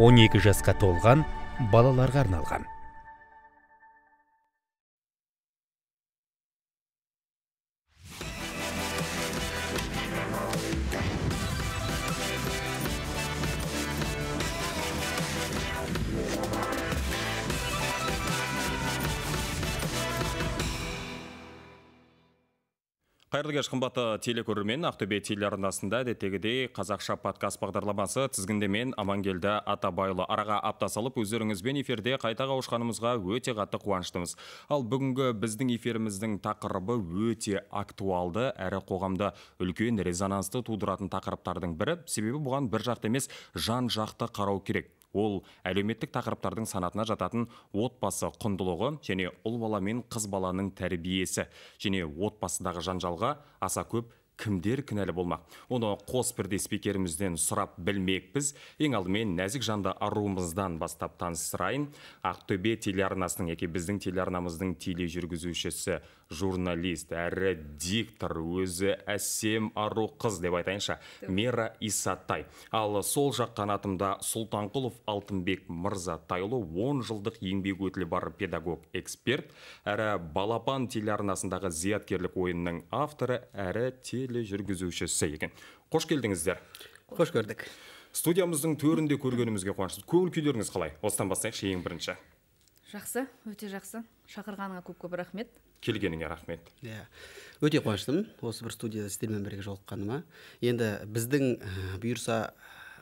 12 жасқа толған балаларға арналған қайырлы кеш қымбатты телекөрермен ақтөбе телеарнасында әдеттегідей қазақша подкаст бағдарламасы тізгінде мен амангелді атабайұлы араға апта салып өздеріңізбен эфирде қайта қауышқанымызға өте қатты қуаныштымыз ал бүгінгі біздің эфиріміздің тақырыбы өте актуалды әрі қоғамда үлкен резонансты тудыратын тақырыптардың бірі себебі бұған бір жақты емес жан жақты қарау керек ол әлеуметтік тақырыптардың санатына жататын отбасы құндылығы және ұл бала мен қыз баланың тәрбиесі және отбасындағы жанжалға аса көп кімдер кінәлі болмақ оны қос бірде спикерімізден сұрап білмекпіз ең алдымен нәзік жанды аруымыздан бастап таныстырайын ақтөбе телеарнасының яки біздің телеарнамыздың тележүргізушісі журналист әрі диктор өзі әсем ару қыз деп айтайыншы мера исатай ал сол жақ қанатымда сұлтанқұлов алтынбек мырзатайұлы он жылдық еңбек өтілі бар педагог эксперт әрі балапан телеарнасындағы зияткерлік ойынның авторы әрі тележүргізушісі екен қош келдіңіздер қош көрдік студиямыздың төрінде көргенімізге қуаныштымыз көңіл күйлеріңіз қалай осыдан бастайықшы ең бірінші жақсы өте жақсы шақырғаныңа көп көп рахмет келгеніңе рахмет иә yeah. өте қуаныштымын осы бір студияда сіздермен бірге жолыққаныма енді біздің бұйырса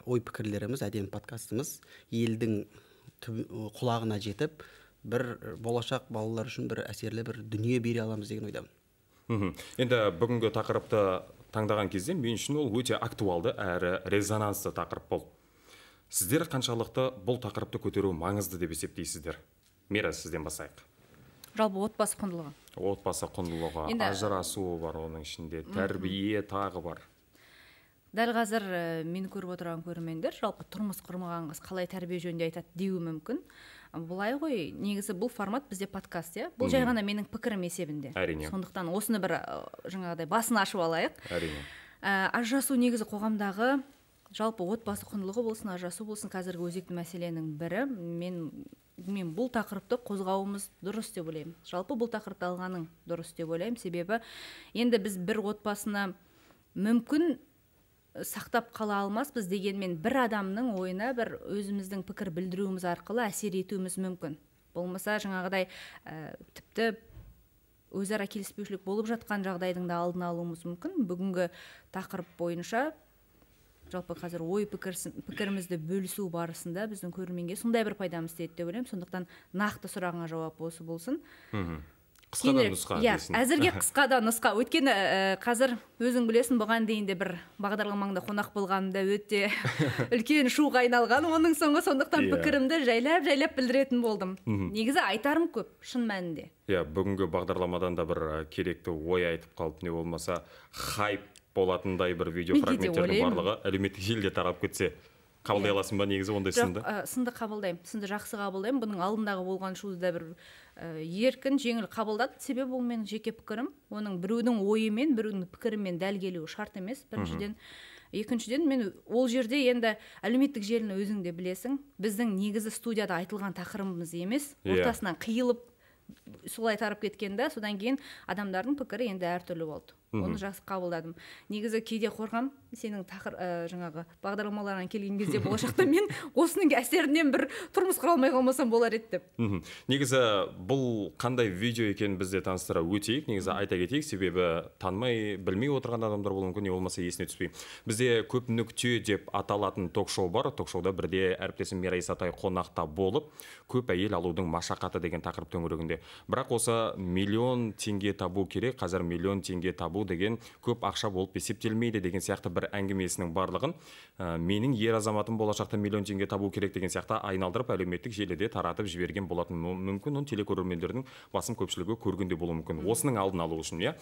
ой пікірлеріміз әдемі подкастымыз елдің құлағына жетіп бір болашақ балалар үшін бір әсерлі бір дүние бере аламыз деген ойдамын мхм енді бүгінгі тақырыпты таңдаған кезде мен үшін ол өте актуалды әрі резонансты тақырып болды сіздер қаншалықты бұл тақырыпты көтеру маңызды деп есептейсіздер мира сізден бастайық жалпы отбасы құндылығы отбасы құндылығы Енді... ажырасуы бар оның ішінде тәрбие тағы бар дәл қазір ә, мені көріп отырған көрермендер жалпы тұрмыс құрмаған қыз қалай тәрбие жөнінде айтады деуі мүмкін былай ғой негізі бұл формат бізде подкаст иә бұл жай ғана менің пікірім есебінде әрине сондықтан осыны бір э, жаңағыдай басын ашып алайық әрине ә, ажырасу негізі қоғамдағы жалпы отбасы құндылығы болсын ажырасу болсын қазіргі өзекті мәселенің бірі мен мен бұл тақырыпты қозғауымыз дұрыс деп ойлаймын жалпы бұл тақырыпты алғаның дұрыс деп ойлаймын себебі енді біз бір отбасына мүмкін сақтап қала алмаспыз дегенмен бір адамның ойына бір өзіміздің пікір білдіруіміз арқылы әсер етуіміз мүмкін болмаса жаңағыдай ә, тіпті өзара келіспеушілік болып жатқан жағдайдың да алдын алуымыз мүмкін бүгінгі тақырып бойынша жалпы қазір ой пікір, пікірімізді бөлісу барысында біздің көрерменге сондай бір пайдамыз тиеді деп ойлаймын сондықтан нақты сұрағыңа жауап осы болсын мхм қысқа нұсқа иә әзірге қысқа да нұсқа өйткені ә, қазір өзің білесің бұған дейін де бір бағдарламаңда қонақ болғанымда өте үлкен шуға айналған оның соңы сондықтан yeah. Иә. пікірімді жайлап жайлап білдіретін болдым mm -hmm. негізі айтарым көп шын мәнінде иә yeah, бүгінгі бағдарламадан да бір э, керекті ой айтып қалып не болмаса хайп болатындай бір видео фрагменттердің барлығы әлеуметтік желіде тарап кетсе қабылдай аласың ба негізі ондай сынды сынды қабылдаймын сынды жақсы қабылдаймын бұның алдындағы болған шуды да бір еркін жеңіл қабылдады себебі ол менің жеке пікірім оның біреудің ойымен біреудің пікірімен дәл келуі шарт емес біріншіден екіншіден мен ол жерде енді әлеуметтік желіні өзің де білесің біздің негізі студияда айтылған тақырыбымыз емес иә. ортасынан қиылып солай тарап кеткен да содан кейін адамдардың пікірі енді әртүрлі болды оны жақсы қабылдадым негізі кейде қорқам сенің тақыр ә, жаңағы бағдарламаларыңа келген кезде болашақта мен осының әсерінен бір тұрмыс құра алмай қалмасам болар еді деп мхм негізі бұл қандай видео екенін бізде таныстыра өтейік негізі айта кетейік себебі танымай білмей отырған адамдар болуы мүмкін не болмаса есіне түспей бізде көп нүкте деп аталатын ток шоу бар ток шоуда бірде әріптесім мирай исатай қонақта болып көп әйел алудың машақаты деген тақырып төңірегінде бірақ осы миллион теңге табу керек қазір миллион теңге табу деген көп ақша болып есептелмейді деген сияқты бір әңгімесінің барлығын «Ә, менің ер азаматым болашақта миллион теңге табу керек деген сияқты айналдырып әлеуметтік желіде таратып жіберген болатын мүмкін оны телекөрермендердің басым көпшілігі көрген де болуы мүмкін осының алдын алу үшін иә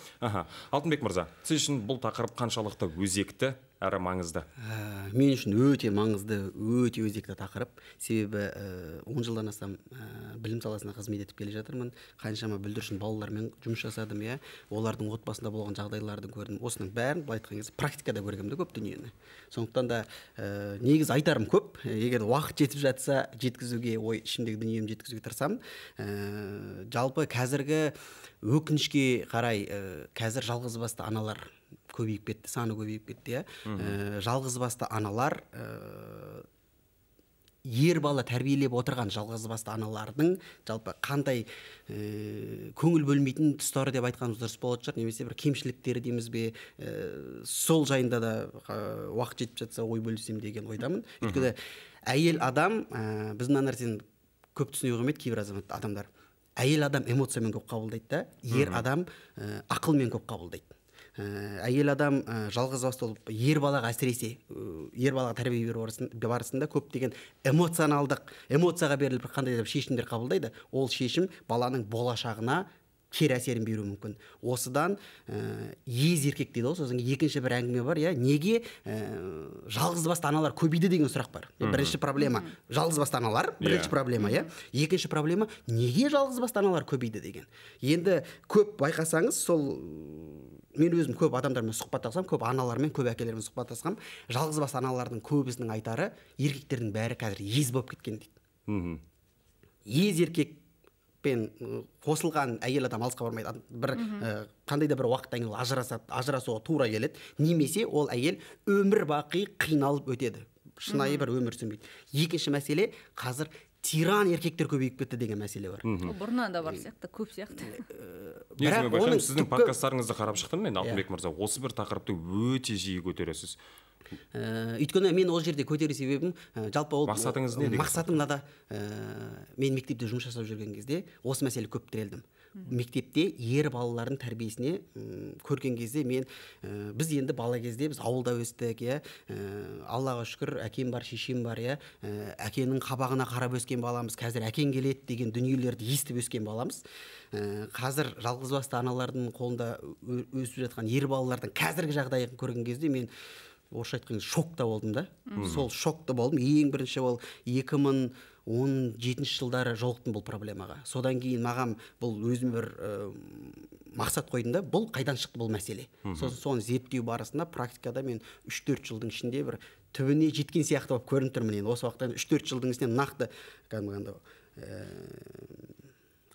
алтынбек мырза сіз үшін бұл тақырып қаншалықты өзекті әрі маңызды ә, мен үшін өте маңызды өте өзекті тақырып себебі ә, он жылдан астам ә, білім саласында қызмет етіп келе жатырмын қаншама бүлдіршін балалармен жұмыс жасадым иә олардың отбасында болған жағдайларды көрдім осының бәрін былай айтқан кезде практикада көргемін да көп дүниені сондықтан да ә, негізі айтарым көп егер уақыт жетіп жатса жеткізуге ой ішімдегі дүниемді жеткізуге тырысамын ә, жалпы қазіргі өкінішке қарай ә, қазір жалғызбасты аналар көбейіп кетті саны көбейіп кетті иә э, жалғызбасты аналар э, ер бала тәрбиелеп отырған жалғызбасты аналардың жалпы қандай ә, көңіл бөлмейтін тұстары деп айтқанымыз дұрыс болатын шығар немесе бір кемшіліктері дейміз бе сол жайында да ә, уақыт жетіп жатса ой бөлісем деген ойдамын өйткені әйел адам ә, біз мына нәрсені көп түсіне қоймайды кейбір адамдар әйел адам эмоциямен көп қабылдайды да ер адам ә, ақылмен көп қабылдайды Э, әйел адам ә, басты болып ер балаға әсіресе э, ер балаға тәрбие беру барысында көптеген эмоционалдық эмоцияға беріліп қандай да бір шешімдер қабылдайды ол шешім баланың болашағына кері әсерін беруі мүмкін осыдан ә, э, ез еркек дейді ғой сосын екінші бір әңгіме бар иә неге ә, э, жалғызбасты аналар көбейді деген сұрақ бар бірінші проблема жалғызбасты аналар иә. бірінші проблема иә екінші проблема неге жалғызбасты аналар көбейді деген енді көп байқасаңыз сол мен өзім көп адамдармен сұхбаттасам көп аналармен көп әкелермен сұхбаттасқанмын жалғызбасты аналардың көбісінің айтары еркектердің бәрі қазір ез болып кеткен дейді мхм ез еркек қосылған әйел адам алысқа бармайды бір ә, қандай да бір уақыттан кейін ол ажырасады ажырасуға тура келеді немесе ол әйел өмір бақи қиналып өтеді шынайы бір өмір сүрмейді екінші мәселе қазір тиран еркектер көбейіп кетті деген мәселе бар бұрыннан да бар сияқты көп сияқты бірақ сіздің подкасттарыңызды қарап шықтым мен алтынбек иә. мырза осы бір тақырыпты өте жиі көтересіз ә, өйткені мен ол жерде көтеру себебім ә, жалпы ол мақсатыңыз э, не мақсатым мынада ә, мен мектепте жұмыс жасап жүрген кезде осы мәселе көп тірелдім мектепте ер балалардың тәрбиесіне көрген кезде мен ә, біз енді бала кезде біз ауылда өстік иә ә, аллаға шүкір әкем бар шешем бар иә ә, әкенің қабағына қарап өскен баламыз қазір әкең келеді деген дүниелерді естіп өскен баламыз ә, қазір жалғызбасты аналардың қолында өсіп жатқан ер балалардың қазіргі жағдайын көрген кезде мен орысша айтқанда шокта болдым да сол шокта болдым ең бірінші ол 2017 жылдары жолықтым бұл проблемаға содан кейін маған бұл өзім бір ә, мақсат қойдым да бұл қайдан шықты бұл мәселе сосын соны зерттеу барысында практикада мен 3-4 жылдың ішінде бір түбіне жеткен сияқты болып көрініп тұрмын енді осы уақыттан 3-4 жылдың ішінде нақты кәдімгі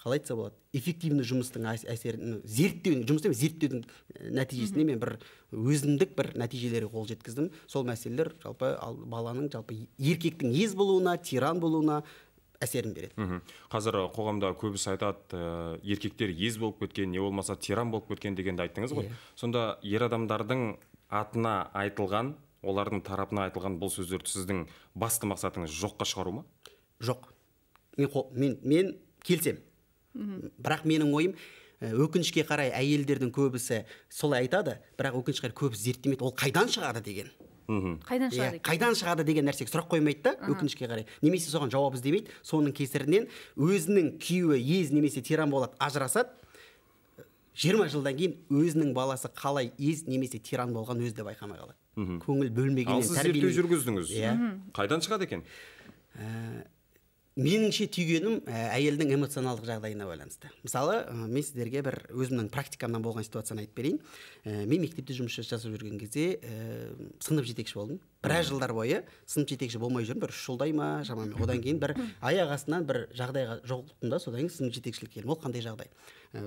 қалай айтса болады эффективный жұмыстың әсерін зерттеу жұмыс емес зерттеудің э, нәтижесінде мен бір өзіндік бір нәтижелерге қол жеткіздім сол мәселелер жалпы баланың жалпы еркектің ез болуына тиран болуына әсерін береді мхм қазір э, қоғамда көбісі айтады э, еркектер ез болып кеткен не болмаса тиран болып кеткен дегенді айттыңыз ғой иә. сонда ер адамдардың атына айтылған олардың тарапына айтылған бұл сөздерді сіздің басты мақсатыңыз жоққа шығару ма жоқ мен мен, мен келісемін бірақ менің ойым э, өкінішке қарай әйелдердің көбісі солай айтады бірақ өкінішке қарай көбісі зерттемейді ол қайдан шығады деген мхм қайдан иә, шығады yeah, қайдан шығады деген нәрсеге сұрақ қоймайды да өкінішке қарай немесе соған жауап іздемейді соның кесірінен өзінің күйеуі ез немесе тиран болады ажырасады жиырма жылдан кейін өзінің баласы қалай ез немесе тиран болған өзі де байқамай қалады мхм көңіл бөлмеген ал сіз зерттеу жүргіздіңіз иә қайдан шығады екен э, меніңше түйгенім ә, әйелдің эмоционалдық жағдайына байланысты мысалы э, мен сіздерге бір өзімнің практикамнан болған ситуацияны айтып берейін ә, мен мектепте жұмыс жасап жүрген кезде сынып жетекші болдым біраз жылдар бойы сынып жетекші болмай жүрдім бір үш жылдай ма шамамен одан кейін бір аяқ астынан бір жағдайға жолықтым да содан кейін сынып жетекшілікке келдім ол қандай жағдай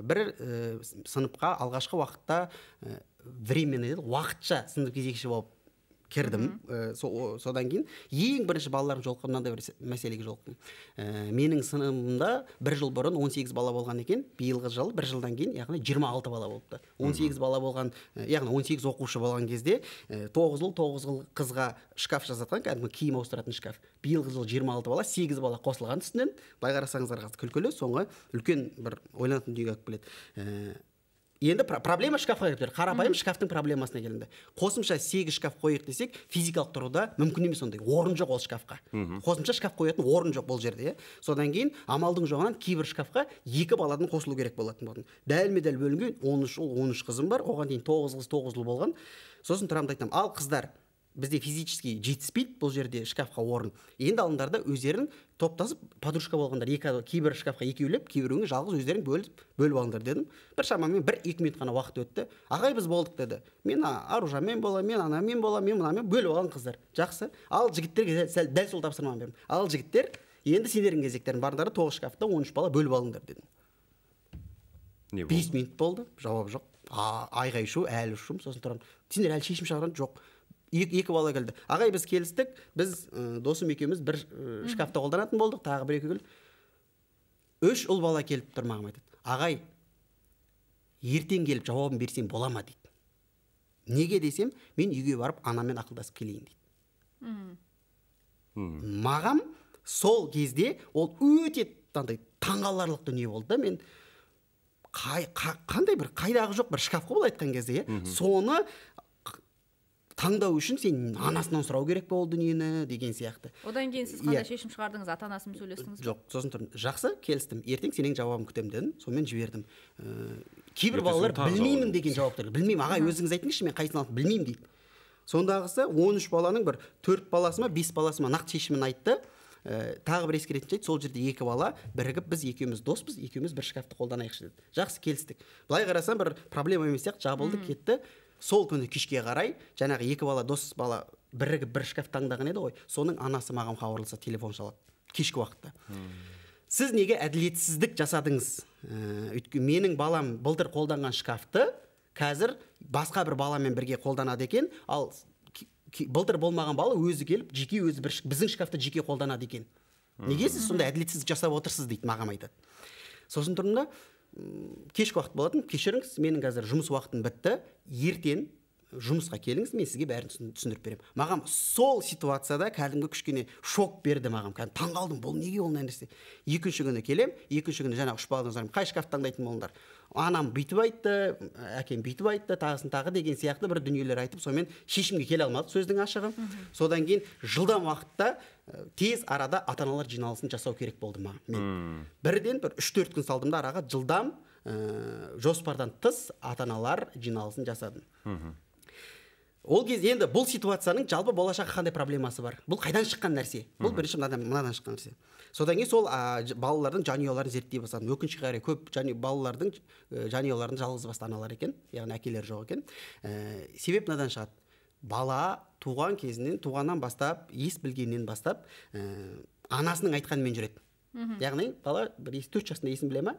бір ә, сыныпқа алғашқы уақытта ә, временно уақытша сынып жетекші болып кірдім содан кейін ең бірінші балалардың жолыққан мынандай бір мәселеге жолықтым менің сыныбымда бір жыл бұрын 18 бала болған екен биылғы жыл бір жылдан кейін яғни 26 бала болыпты 18 бала болған яғни 18 оқушы болған кезде тоғыз ұл тоғыз қызға шкаф жасатқан кәдімгі киім ауыстыратын шкаф биылғы жыл 26 бала 8 бала қосылған үстінен былай қарасаңыздар қазір күлкілі соңы үлкен бір ойланатын дүниеге алып келеді енді проблема шкафқа келіп қарапайым шкафтың проблемасына келінді қосымша сегіз шкаф қояйық десек физикалық тұрғыда мүмкін емес ондай орын жоқ ол шкафқа қосымша шкаф қоятын орын жоқ бұл жерде иә содан кейін амалдың жоғынан кейбір шкафқа екі баладан қосылу керек болатын болды. дәлме дәл бөлінген он үш ұл он үш қызым бар оған дейін тоғыз қыз тоғыз ұл болған сосын тұрамын да ал қыздар бізде физически жетіспейді бұл жерде шкафқа орын енді алыңдар да өздерін топтасып подружка болғандар екі кейбір шкафқа екеулеп кейбіреуіңе жалғыз өздерің бөліп бөліп алыңдар дедім бір шамамен бір екі минут қана уақыт өтті ағай біз болдық деді мен аружанмен боламын мен анамен боламын мен мынамен бөліп алған қыздар жақсы ал жігіттерге сәл дәл сол тапсырманы бердім ал жігіттер енді сендердің кезектерің барыңдар да тоғыз шкафты он үш бала бөліп алыңдар дедім не бес минут болды жауап жоқ айғай шу әлі шум сосын тұрамын сендер әлі шешім шығарған жоқ екі, екі бала келді ағай біз келістік біз ә, досым екеуміз бір ә, шкафта қолданатын болдық тағы бір екі үш ұл бала келіп тұр маған айтады ағай ертең келіп жауабын берсең бола ма дейді неге десем мен үйге барып анаммен ақылдасып келейін дейді маған сол кезде ол өте андай таңғаларлық дүние болды да мен қай, қандай бір қайдағы жоқ бір шкаф қой былай айтқан кезде иә соны таңдау үшін сен анасынан сұрау керек ол дүниені деген сияқты одан кейін сіз қандай иә. шешім шығардыңыз ата анасымен сөйлестіңіз жоқ сосын тұрдым жақсы келістім ертең сенің жауабын күтемін дедім сонымен жібердім ыыы кейбір балалар білмеймін деген жауап берді білмеймін аға өзіңіз айтыңызшы мен қайсысын алатынын білмеймін дейді сондағысы он үш баланың бір төрт баласы ма бес баласы ма нақты шешімін айтты ә, тағы бір ескеретін жайт сол жерде екі бала бірігіп біз екеуміз доспыз екеуміз бір шкафты қолданайықшы деді жақсы келістік былай қарасам бір проблема емес сияқты жабылды кетті сол күні кешке қарай жаңағы екі бала дос бала бірігіп бір шкаф таңдаған еді ғой соның анасы маған хабарласады телефон шалады кешкі уақытта сіз неге әділетсіздік жасадыңыз э, өйткені менің балам былтыр қолданған шкафты қазір басқа бір баламен бірге қолданады екен ал былтыр болмаған бала өзі келіп жеке өзі бір біздің шкафты жеке қолданады екен неге сіз сондай әділетсіздік жасап отырсыз дейді маған айтады сосын тұрдым да кешкі уақыт болатын кешіріңіз менің қазір жұмыс уақытым бітті ертең жұмысқа келіңіз мен сізге бәрін түсіндіріп беремін маған сол ситуацияда кәдімгі кішкене шок берді маған кәдімгі қалдым бұл неге ол нәрсе екінші күні келем, екінші күні жаңағы үш балаңыздар қай шкафты таңдайтын болыңдар анам бүйтіп айтты э, әкем бүйтіп айтты тағысын тағы деген сияқты бір дүниелер айтып сонымен шешімге келе алмадық сөздің ашығы содан кейін жылдам уақытта э, тез арада ата аналар жиналысын жасау керек болды ма мен бірден бір үш төрт күн салдым да араға жылдам ә, жоспардан тыс ата аналар жиналысын жасадым ол кезде енді бұл ситуацияның жалпы болашақ қандай проблемасы бар бұл қайдан шыққан нәрсе бұл бірінші мынадан мынадан шыққан нәрсе содан кейін сол ә, балалардың жанұяларын зерттей бастадым өкінішке қарай көп жан, балалардың ә, жалғыз жалғызбасты аналар екен яғни әкелері жоқ екен ә, себеп мынадан шығады бала туған кезінен туғаннан бастап ес білгеннен бастап ә, анасының айтқанымен жүреді яғни бала бір төрт жасында есін біле ма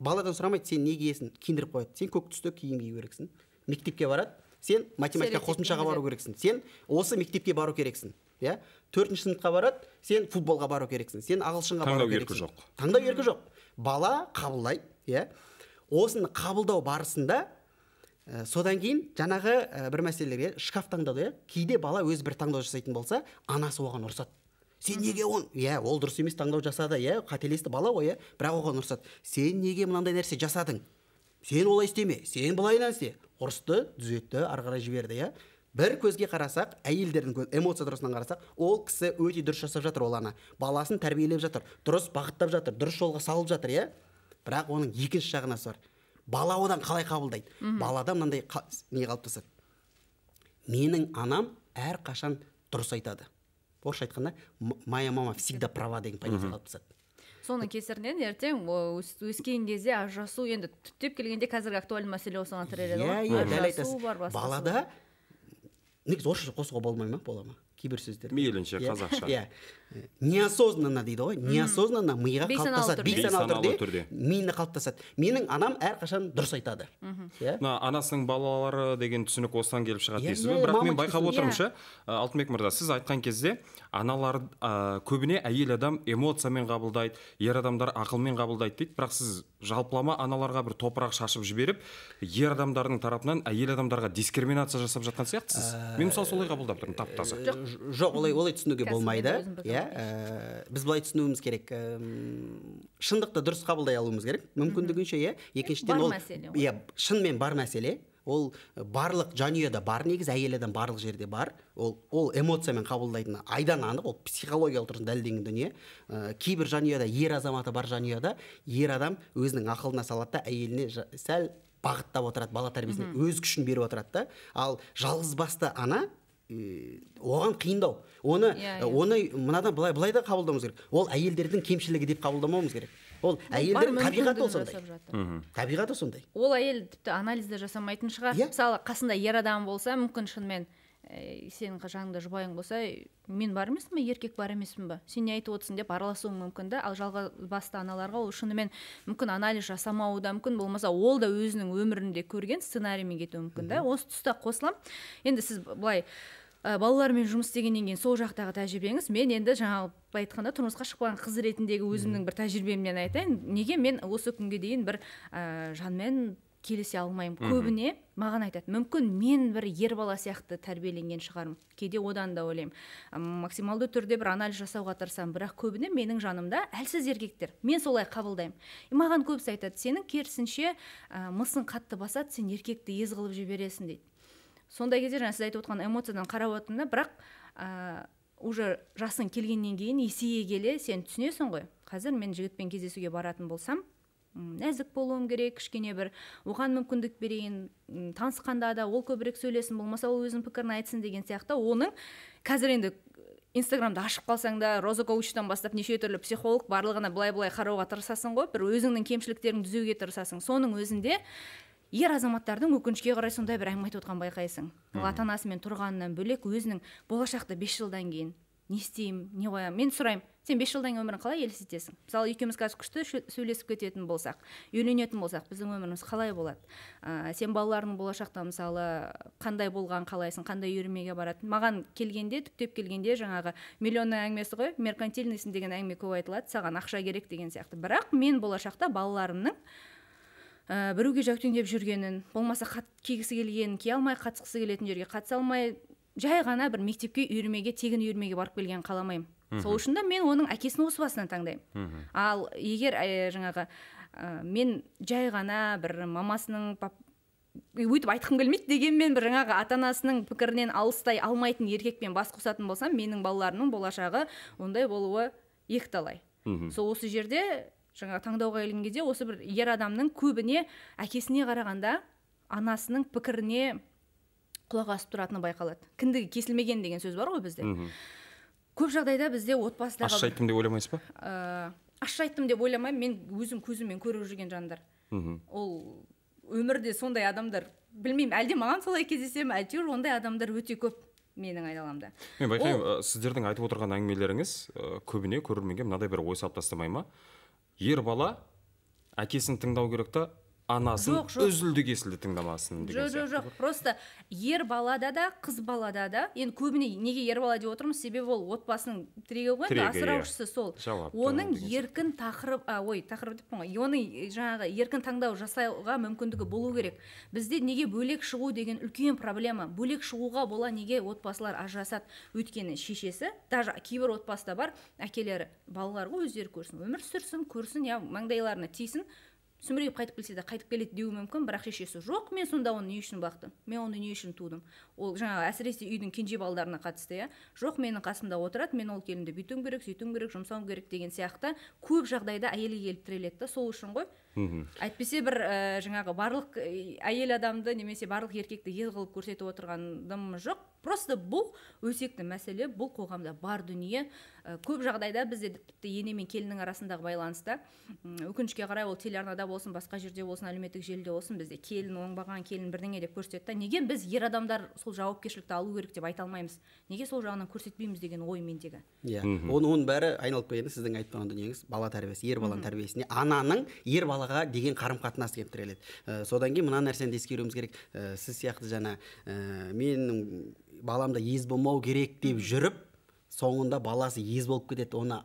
баладан сұрамайды сен не киесің киіндіріп қояды сен көк түсті киім кию керексің мектепке барады сен математика қосымшаға бару керексің сен осы мектепке бару керексің иә төртінші сыныпқа барады сен футболға бару керексің сен ағылшынға бару таңдау еркі жоқ таңдау еркі жоқ бала қабылдайды иә осыны қабылдау барысында ә, содан кейін жаңағы ә, бір мәселеге иә? шкаф таңдады иә кейде бала өз бір таңдау жасайтын болса анасы оған ұрсады сен неге он иә ол дұрыс емес таңдау жасады иә қателесті бала ғой иә бірақ оған ұрсады сен неге мынандай нәрсе жасадың сен олай істеме сен былайынан істе ұрысты түзетті ары қарай жіберді иә бір көзге қарасақ әйелдердің көз, эмоция тұрғысынан қарасақ ол кісі өте дұрыс жасап жатыр ол ана баласын тәрбиелеп жатыр дұрыс бағыттап жатыр дұрыс жолға салып жатыр иә бірақ оның екінші жағынасы бар бала одан қалай қабылдайды -hmm. балада мынандай қа... не қалыптасады менің анам әр қашан дұрыс айтады орысша айтқанда моя мама всегда права деген позиция қалыптасады соның кесірінен ертең өскен кезде ажырасу енді түптеп келгенде қазіргі актуальный мәселе осыған тіреледі иә, ғой иә иә бар балада негізі орысша қосуға болмай ма бола ма кейбір сөздер мейлінше иә. қазақша иә неосознанно дейді ғой неосознанно миға қалыптасады бейсаналы түрде миына қалыптасады менің анам әрқашан дұрыс айтады иә мына анасының балалары деген түсінік осыдан келіп шығады иә, дейсіз иә, ғой бірақ мен байқап отырмын иә. ше алтынбек мырза сіз айтқан кезде аналар көбіне әйел адам эмоциямен қабылдайды ер адамдар ақылмен қабылдайды дейді бірақ сіз жалпылама аналарға бір топырақ шашып жіберіп ер адамдардың тарапынан әйел адамдарға дискриминация жасап жатқан сияқтысыз ә, мен мысалы солай қабылдап тұрмын тап таза жоқ олай олай түсінуге болмайды иә Иә, э, біз былай түсінуіміз керек шындықты дұрыс қабылдай алуымыз керек мүмкіндігінше иә екіншіден ол иә шынымен бар мәселе ол э, барлық жанұяда бар негізі әйел адам барлық жерде бар ол ол эмоциямен қабылдайтыны айдан анық ол психологиялық тұрғыдан дәлелденген дүние ә, кейбір жанұяда ер азаматы бар жанұяда ер адам өзінің ақылына салады да әйеліне сәл бағыттап отырады бала тәрбиесіне өз күшін беріп отырады да ал жалғызбасты ана оған қиындау оны yeah, иә, yeah. Иә. оны мынадан былай былай да қабылдауымыз керек ол әйелдердің кемшілігі деп қабылдамауымыз керек ол әйелдердің табиғаты ол сондай табиғаты сондай ол әйел тіпті анализ де жасамайтын шығар yeah. Иә. мысалы қасында ер адам болса мүмкін шынымен ә, сенің жаныңда жұбайың болса мен бар емеспін ба еркек бар емеспін ба сен не айтып отырсың деп араласуы мүмкін да ал жалғыз басты аналарға ол шынымен мүмкін анализ жасамауы да мүмкін болмаса ол да өзінің өмірінде көрген сценариймен кетуі мүмкін да осы тұста қосыламын енді сіз былай ә, балалармен жұмыс істегеннен кейін сол жақтағы тәжірибеңіз мен енді жаңағы былай айтқанда тұрмысқа шықпаған қыз ретіндегі өзімнің бір тәжірибемнен айтайын неге мен осы күнге дейін бір ә, жанмен келісе алмаймын көбіне маған айтады мүмкін мен бір ер бала сияқты тәрбиеленген шығармын кейде одан да ойлаймын максималды түрде бір анализ жасауға тырысамын бірақ көбіне менің жанымда әлсіз еркектер мен солай қабылдаймын и маған көбісі айтады сенің керісінше ә, мысың қатты басады сен еркекті ез қылып жібересің дейді сондай кезде жаңа сіз айтып отырған эмоциядан қарап отырмын бірақ ә, уже жасың келгеннен кейін есейе келе сен түсінесің ғой қазір мен жігітпен кездесуге баратын болсам нәзік болуым керек кішкене бір оған мүмкіндік берейін танысқанда да ол көбірек сөйлесін болмаса ол өзінің пікірін айтсын деген сияқты оның қазір енді инстаграмды ашып қалсаң да роза коучтан бастап неше түрлі психолог барлығына былай былай қарауға тырысасың ғой бір өзіңнің кемшіліктеріңді түзеуге тырысасың соның өзінде ер азаматтардың өкінішке қарай сондай бір әңгіме айтып отырғанын байқайсың ол ата анасымен тұрғанынан бөлек өзінің болашақта бес жылдан кейін не істеймін не қоямын мен сұраймын сен бес жылдан кейін өмірің қалай елестетесің мысалы екеуміз қазір күшті сөйлесіп кететін болсақ үйленетін болсақ біздің өміріміз қалай болады ә, сен балаларыңның болашақта мысалы қандай болған қалайсың қандай үйірмеге барады маған келгенде түптеп келгенде жаңағы миллионның әңгімесі ғой меркантильность деген әңгіме көп айтылады саған ақша керек деген сияқты бірақ мен болашақта балаларымның ә, біреуге жәутеңдеп жүргенін болмаса қат кигісі келгенін кие алмай қатысқысы келетін жерге қатыса алмай жай ғана бір мектепке үйірмеге тегін үйірмеге барып келгенін қаламаймын сол үшін де мен оның әкесін осы басынан таңдаймын ал егер ә, жаңағы ә, мен жай ғана бір мамасының пап өйтіп айтқым келмейді дегенмен бір жаңағы ата анасының пікірінен алыстай алмайтын еркекпен бас қосатын болсам менің балаларымның болашағы ондай болуы екіталай мхм сол осы жерде жаңағы таңдауға келген кезде осы бір ер адамның көбіне әкесіне қарағанда анасының пікіріне құлақ асып тұратыны байқалады кіндігі кесілмеген деген сөз бар ғой бізде Үху. көп жағдайда бізде отбасыда ащы айттым деп ойламайсыз ба ә, ащы айттым деп ойламаймын мен өзім көзіммен көріп жүрген жандар ол өмірде сондай адамдар білмеймін әлде маған солай кездесе ме әйтеуір ондай адамдар өте көп менің айналамда мен байқаймын сіздердің айтып отырған әңгімелеріңіз көбіне көрерменге мынадай бір ой салып тастамай ма ер бала әкесін тыңдау керек та анасын жоқ, үзілді кесілді тыңдамасын деген жоқ жоқ жоқ просто ер балада да қыз балада да енді көбіне неге ер бала деп отырмыз себебі ол отбасының тірегі ғой енді иә. асыраушысы сол оның еркін тақырып а, ой тақырып деппін ғой оның жаңағы еркін таңдау жасауға мүмкіндігі болу керек бізде неге бөлек шығу деген үлкен проблема бөлек шығуға бола неге отбасылар ажырасады өйткені шешесі даже кейбір отбасыда бар әкелері балалар ғой өздері көрсін өмір сүрсін көрсін иә маңдайларына тисін сүмірейіп қайтып келсе де қайтып келеді деуі мүмкін бірақ шешесі жоқ мен сонда оны не үшін бақтым мен оны не үшін тудым ол жаңағы әсіресе үйдің кенже балдарына қатысты иә жоқ менің қасымда отырады мен ол келінді бүйтуім керек сөйтуім керек жұмсауым керек деген сияқты көп жағдайда әйелге келіп тіреледі да сол үшін ғой мхм әйтпесе бір ә, жаңағы барлық э, әйел адамды немесе барлық еркекті ел қылып көрсетіп отырғаным жоқ просто бұл өсекті мәселе бұл қоғамда бар дүние ә, көп жағдайда бізде тіпті ене мен келіннің арасындағы байланыста өкінішке қарай ол телеарнада болсын басқа жерде болсын әлеуметтік желіде болсын бізде келін оңбаған келін бірдеңе деп көрсетеді да неге біз ер адамдар сол жауапкершілікті алу керек деп айта алмаймыз неге сол жағынан көрсетпейміз деген ой мендегі иә оның оның бәрі айналып келгенде сіздің айтпаған дүниеңіз бала тәрбиесі ер баланың тәрбиесіне ананың ер балаға деген қарым қатынасы келіп тіреледі ә, содан кейін мына нәрсені де ескеруіміз керек ә, сіз сияқты жаңа ә, менің баламда ез болмау керек деп жүріп соңында баласы ез болып кетеді оны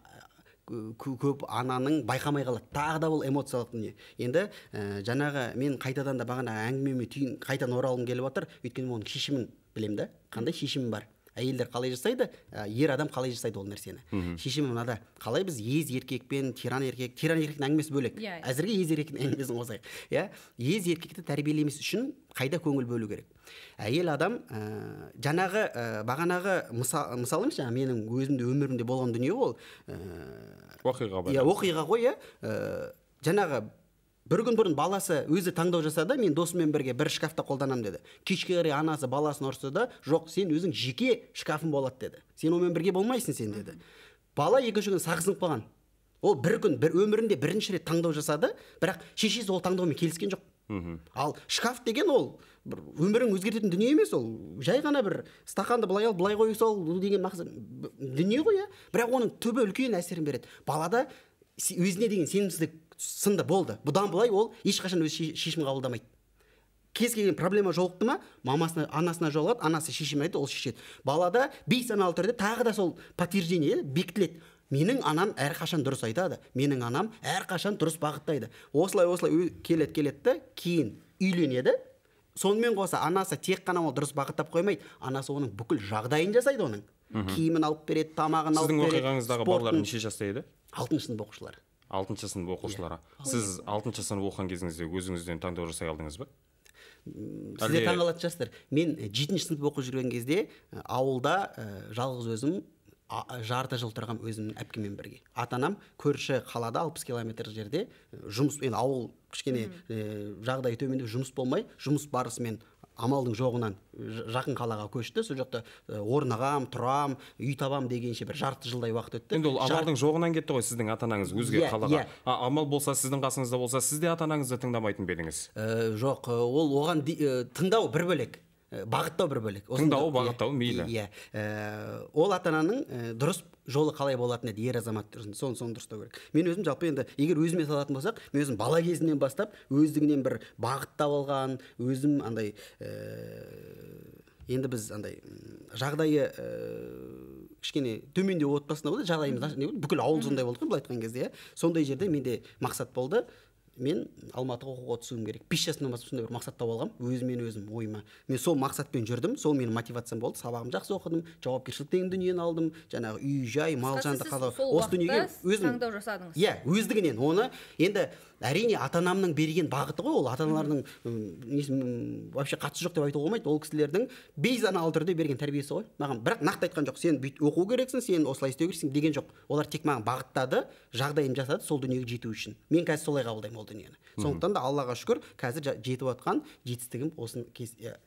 көп ананың байқамай қалады тағы да ол эмоциялық дүние енді ә, жаңағы мен қайтадан да бағана әңгімеме түйін қайтадан оралғым келіп жатыр өйткені оның шешімін білемін да қандай шешімі бар әйелдер қалай жасайды ер адам қалай жасайды ол нәрсені шешімі мынада қалай біз ез еркекпен, тиран еркек тиран еркектің әңгімесі бөлек yeah, иә. әзірге ез еркектің әңгімесін қосайық иә ез еркекті тәрбиелемес үшін қайда көңіл бөлу керек әйел адам ә, жаңағы ә, бағанағы мысал мысалы менің өзімде өмірімде болған дүние ол ә, оқиға иә оқиға ғой иә жаңағы бір күн бұрын баласы өзі таңдау жасады мен досыммен бірге бір шкафта қолданамын деді кешке қарай анасы баласын ұрысты да жоқ сен өзің жеке шкафың болады деді сен онымен бірге болмайсың сен деді бала екінші күні сағызынып қалған ол бір күн бір өмірінде бірінші рет таңдау жасады бірақ шешесі ол таңдаумен келіскен жоқ мхм ал шкаф деген ол бір өмірің өзгертетін дүние емес ол жай ғана бір стақанды былай ал былай қой сол деген мақсат дүние ғой иә бірақ оның түбі үлкен әсерін береді балада өзіне деген сенімсіздік сынды болды бұдан былай ол ешқашан өз шешім қабылдамайды кез келген проблема жолықты ма мамасына анасына жолығады анасы шешім айтады ол шешеді балада бейсаналы түрде тағы да сол подтверждение бекітіледі менің анам әрқашан дұрыс айтады менің анам әрқашан дұрыс бағыттайды осылай осылай келет келеді да кейін үйленеді сонымен қоса анасы тек қана ол дұрыс бағыттап қоймайды анасы оның бүкіл жағдайын жасайды оның киімін алып береді тамағын алып береді сіздің оқиғаңыздағы балалар неше жаста еді алтыншы сынып оқушылары алтыншы сынып иә. оқушылары сіз алтыншы сынып оқыған кезіңізде өзіңізден таңдау жасай алдыңыз ба сіздер таңқалатын шығарсыздар мен жетінші сынып оқып жүрген кезде ауылда жалғыз өзім жарты жыл тұрғанмын өзімнің әпкеммен бірге ата анам көрші қалада алпыс километр жерде жұмыс енді ауыл кішкене жағдайы төмендеп жұмыс болмай жұмыс барысымен амалдың жоғынан жақын қалаға көшті сол жақта орнағам тұрам үй табам дегенше бір жарты жылдай уақыт өтті енді ол амалдың жоғынан кетті ғой сіздің ата анаңыз өзге иә, қалаға yeah. Иә. А, амал болса сіздің қасыңызда болса сіз де ата анаңызды тыңдамайтын ба едіңіз жоқ ол оған тыңдау бір бөлек бағыттау бір бөлек тыңдау бағыттау иә, мейлі иә ол ата ананың дұрыс жолы қалай болатын еді ер азамат үшін соны соны дұрыстау керек мен өзім жалпы енді егер өзіме салатын болсақ мен өзім бала кезімнен бастап өздігінен бір бағыттап алған өзім андай ә, енді біз андай жағдайы ә, кішкене төмендеу отбасында болды жағдайымыз бүкіл ауыл сондай болды ғой былай айтқан кезде иә сондай жерде менде мақсат болды мен алматыға оқуға түсуім керек бес жасымнан бастап сондай бір тауып алғанмын өзімен өзім ойыма мен сол мақсатпен жүрдім сол менің мотивациям болды сабағымды жақсы оқыдым жауапкершілік деген дүниені алдым жаңағы үй жай мал жанды қаза осы дүниеге өзім таңдау жасадыңыз иә өздігінен оны енді әрине ата анамның берген бағыты ғой ол ата аналардың вообще қатысы жоқ деп айтуға болмайды ол кісілердің бейзаналы түрде берген тәрбиесі ғой маған бірақ нақты айтқан жоқ сен бүйтіп оқу керексің сен осылай істеу керексің деген жоқ олар тек маған бағыттады жағдайын жасады сол дүниеге жету үшін мен қазір солай қабылдаймын ол дүниені сондықтан да аллаға шүкір қазір жетіп жатқан жетістігім осының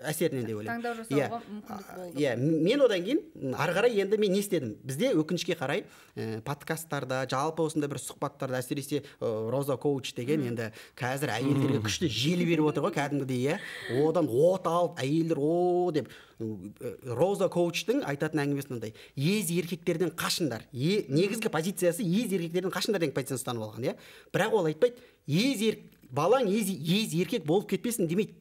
әсерінен деп ойлаймын таңдау иә. жасауға мүмкіндік болды иә мен одан кейін ары қарай енді мен не істедім бізде өкінішке қарай ә, подкасттарда жалпы осындай бір сұхбаттарда әсіресе роза коуч деген енді қазір әйелдерге күшті желі беріп отыр ғой кәдімгідей иә одан от алып әйелдер о деп роза коучтың айтатын әңгімесі мынандай ез еркектерден қашыңдар е, негізгі позициясы ез еркектерден қашыңдар деген позицияны ұстанып алған иә бірақ ол айтпайды ез ер, балаң ез, ез еркек болып кетпесін демейді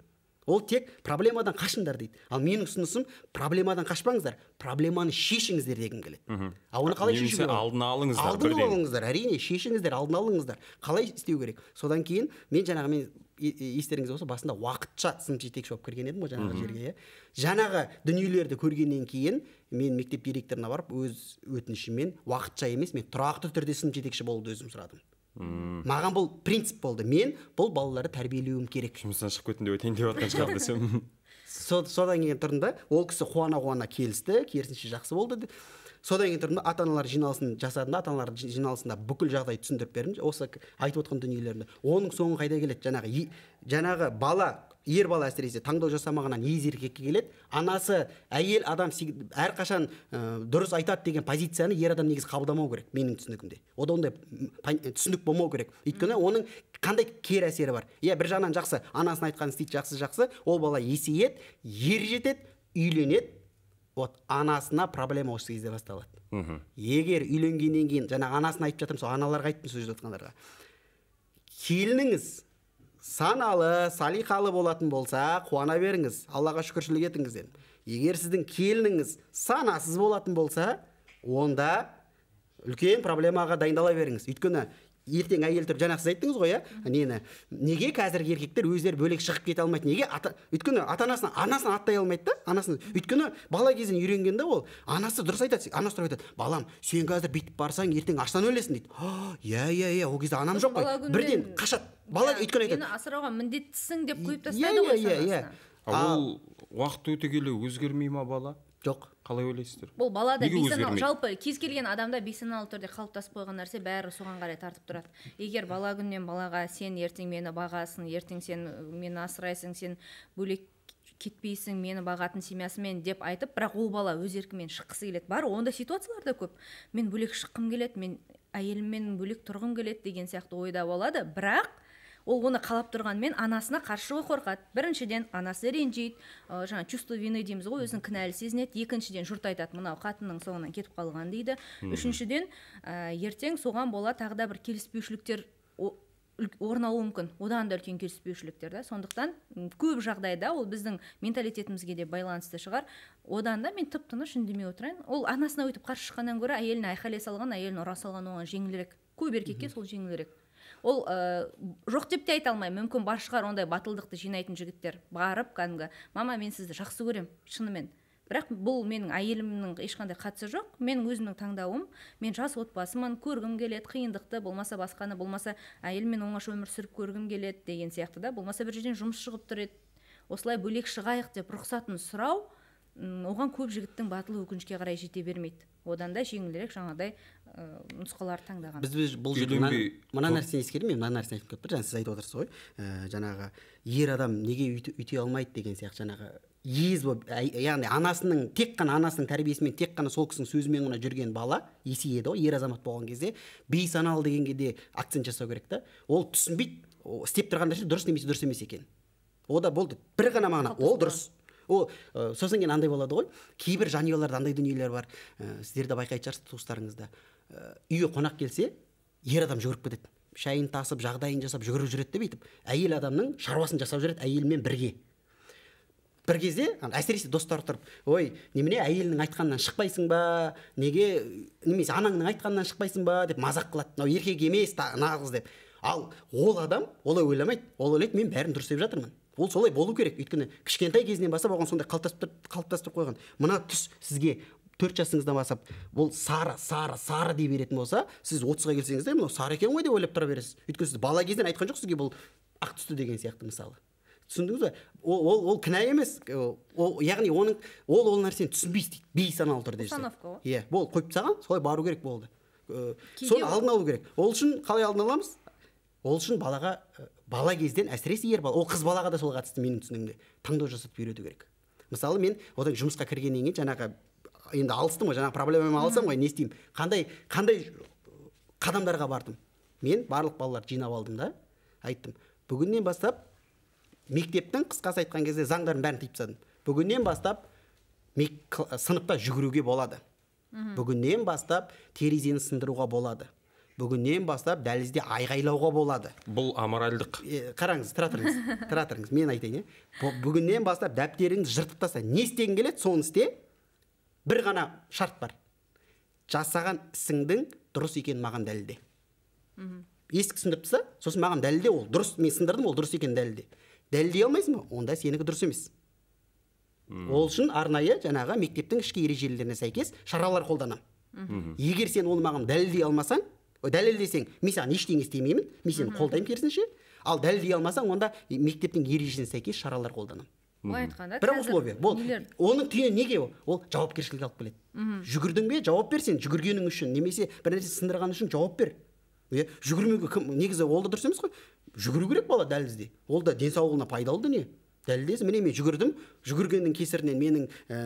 ол тек проблемадан қашыңдар дейді ал менің ұсынысым проблемадан қашпаңыздар проблеманы шешіңіздер дегім келеді а оны қалай шешу керек алдын алыңыздар алдын алыңыздар әрине шешіңіздер алдын алыңыздар қалай істеу керек содан кейін мен жаңағы мен естеріңізде болса басында уақытша сынып жетекші болып кірген едім ғой жаңағы жерге иә жаңағы дүниелерді көргеннен кейін мен мектеп директорына барып өз өтінішіммен уақытша емес мен тұрақты түрде сынып жетекші болуды өзім сұрадым маған бұл принцип болды мен бұл балаларды тәрбиелеуім керек жұмыстан шығып кеттім деп айтайын деп жатқан шығар десем содан кейін тұрдым да ол кісі қуана қуана келісті керісінше жақсы болды содан кейін тұрдым да ата аналар жиналысын жасадым да ата аналар жиналысында бүкіл жағдайды түсіндіріп бердім осы айтып отқан дүниелерді оның соңы қайда келеді жаңағы жаңағы бала ер бала әсіресе таңдау жасамағаннан ез еркекке келеді анасы әйел адам әрқашан ә, дұрыс айтады деген позицияны ер адам негізі қабылдамау керек менің түсінігімде ода ондай түсінік болмау керек өйткені оның қандай кері әсері бар иә бір жағынан жақсы анасын айтқанын істейді жақсы жақсы ол бала есейеді ер жетеді үйленеді вот анасына проблема осы кезде басталады мхм егер үйленгеннен кейін жаңа анасын айтып жатырмын сол аналарға айттым сөз айтқандарға келініңіз саналы салиқалы болатын болса қуана беріңіз аллаға шүкіршілік етіңіз дедім егер сіздің келініңіз санасыз болатын болса онда үлкен проблемаға дайындала беріңіз өйткені ертең әйел тұрып жаңағы сіз айттыңыз ғой иә нені неге қазіргі еркектер өздері бөлек шығып кете алмайды неге ата өйткені ата анасына анасын аттай алмайды да анасын өйткені бала кезінен үйренген да ол анасы дұрыс айтады анасы тұрып айтады балам сен қазір бүйтіп барсаң ертең аштан өлесің дейді иә иә иә ол кезде анам жоқ қой бірден қашады бала иә, өйткені айтады мені асырауға міндеттісің деп қойып тастайды ғой иә иә иә ол уақыт өте келе өзгермей ма бала жоқ қалай ойлайсыздар бұл балада жалпы кез келген адамда бейсаналы түрде қалыптасып қойған нәрсе бәрі соған қарай тартып тұрады егер бала күннен балаға сен ертең мені бағасың ертең сен мені асырайсың сен бөлек кетпейсің мені бағатын семьясымен деп айтып бірақ ол бала өз еркімен шыққысы келеді бар ондай ситуациялар да көп мен бөлек шыққым келеді мен әйеліммен бөлек тұрғым келеді деген сияқты ойда болады бірақ ол оны қалап тұрғанымен анасына қарсы шығуға қорқады біріншіден анасы ренжиді ә, жаңағы чувство вины дейміз ғой өзін кінәлі сезінеді екіншіден жұрт айтады мынау қатынның соңынан кетіп қалған дейді үшіншіден ә, ертең соған бола тағы да бір келіспеушіліктер орын алуы мүмкін одан да үлкен келіспеушіліктер да сондықтан көп жағдайда ол біздің менталитетімізге де байланысты шығар одан да мен тып тыныш үндемей отырайын ол анасына өйтіп қарсы шыққаннан гөрі әйеліне айқайлай салған әйелін ұра салған оған жеңілірек көп еркекке сол жеңілірек ол ә, жоқ деп те айта алмаймын мүмкін бар шығар ондай батылдықты жинайтын жігіттер барып кәдімгі мама мен сізді жақсы көремін шынымен бірақ бұл менің әйелімнің ешқандай қатысы жоқ менің өзімнің таңдауым мен жас отбасымын көргім келеді қиындықты болмаса басқаны болмаса әйеліммен оңаша өмір сүріп көргім келеді деген сияқты да болмаса бір жерден жұмыс шығып тұр еді осылай бөлек шығайық деп рұқсатын сұрау оған көп жігіттің батылы өкінішке қарай жете бермейді одан да жеңілірек жаңағыдай ыыы нұсқаларды таңдаған біз, бұл жерде мына нәрсені мен мына нәрсені айтып кетіп жаңа сіз айтып отырсыз ғой ә, жаңағы ер адам неге үйте алмайды деген сияқты жаңағы ез болып ә, яғни анасының тек қана анасының тәрбиесімен тек қана сол кісінің сөзімен ғана жүрген бала есейеді ғой ер азамат болған кезде бейсаналы дегенге де акцент жасау керек та ол түсінбейді істеп тұрған нәрсе дұрыс немесе дұрыс емес екен ода болды бір ғана мағына ол дұрыс ол ә, сосын кейін андай болады ғой кейбір жанұяларда андай дүниелер бар ә, сіздер де байқайтын шығарсыз туыстарыңызда ә, үйге қонақ келсе ер адам жүгіріп кетеді шайын тасып жағдайын жасап жүгіріп жүреді де бүйтіп әйел адамның шаруасын жасап жүреді әйелімен бірге бір кезде әсіресе достар тұрып ой немене әйелінің айтқанынан шықпайсың ба неге немесе анаңның айтқанынан шықпайсың ба деп мазақ қылады мынау еркек емес нағыз деп ал ол адам олай ойламайды ол ойлайды мен бәрін дұрыс істеп жатырмын ол солай болу керек өйткені кішкентай кезінен бастап оған сондай қалыптастырып қойған мына түс сізге төрт жасыңыздан бастап ол сары сары сары дей беретін болса сіз отызға келсеңіз де мынау сары екен ғой деп ойлап тұра бересіз өйткені сіз бала кезден айтқан жоқ сізге бұл ақ түсті деген сияқты мысалы түсіндіңіз ба ол ол, ол кінә емес ол, яғни оның ол ол нәрсені түсінбейсіз дейді бейсаналы түрде установка ғой иә болды қойып тастаған солай бару керек болды э, соны алдын алу керек ол үшін қалай алдын аламыз ол үшін балаға э, бала кезден әсіресе ер бала ол қыз балаға да сол қатысты менің түсінігімде таңдау жасатып үйрету керек мысалы мен одан жұмысқа кіргеннен кейін жаңағы енді алыстым ғой жаңағы проблемама алсам ғой не істеймін қандай қандай қадамдарға бардым мен барлық балаларды жинап алдым да айттым бүгіннен бастап мектептің қысқасы айтқан кезде заңдарын бәрін тиіп тастадым бүгіннен бастап сыныпта жүгіруге болады бүгіннен бастап терезені сындыруға болады бүгіннен бастап дәлізде айғайлауға болады бұл аморальдық қараңыз тұра тұрыңыз тұра тұрыңыз мен айтайын иә бүгіннен бастап дәптеріңді жыртып таста не істегің келеді соны істе бір ғана шарт бар жасаған ісіңдің дұрыс екенін маған дәлелде есікті сындырып таста сосын маған дәлелде ол дұрыс мен сындырдым ол дұрыс екенін дәлелде дәлелдей алмайсың ба онда сенікі дұрыс емес ол үшін арнайы жаңағы мектептің ішкі ережелеріне сәйкес шаралар қолданамын егер сен оны маған дәлелдей алмасаң дәлелдесең мен саған ештеңе істемеймін мен сені қолдаймын керісінше ал дәлелдей алмасаң онда мектептің ережесіне сәйкес шаралар қолданамын былай айтқанда бір условие бол оның түйіні неге ол жауапкершілікке алып келеді жүгірдің бе жауап бер сен жүгіргенің үшін немесе бір нәрсе сындырған үшін жауап бер иә жүгірмеуге кім негізі ол да дұрыс емес қой жүгіру керек бала дәлізде ол да денсаулығына пайдалы дүние дәлелдесін міне мен жүгірдім жүгіргеннің кесірінен менің ә,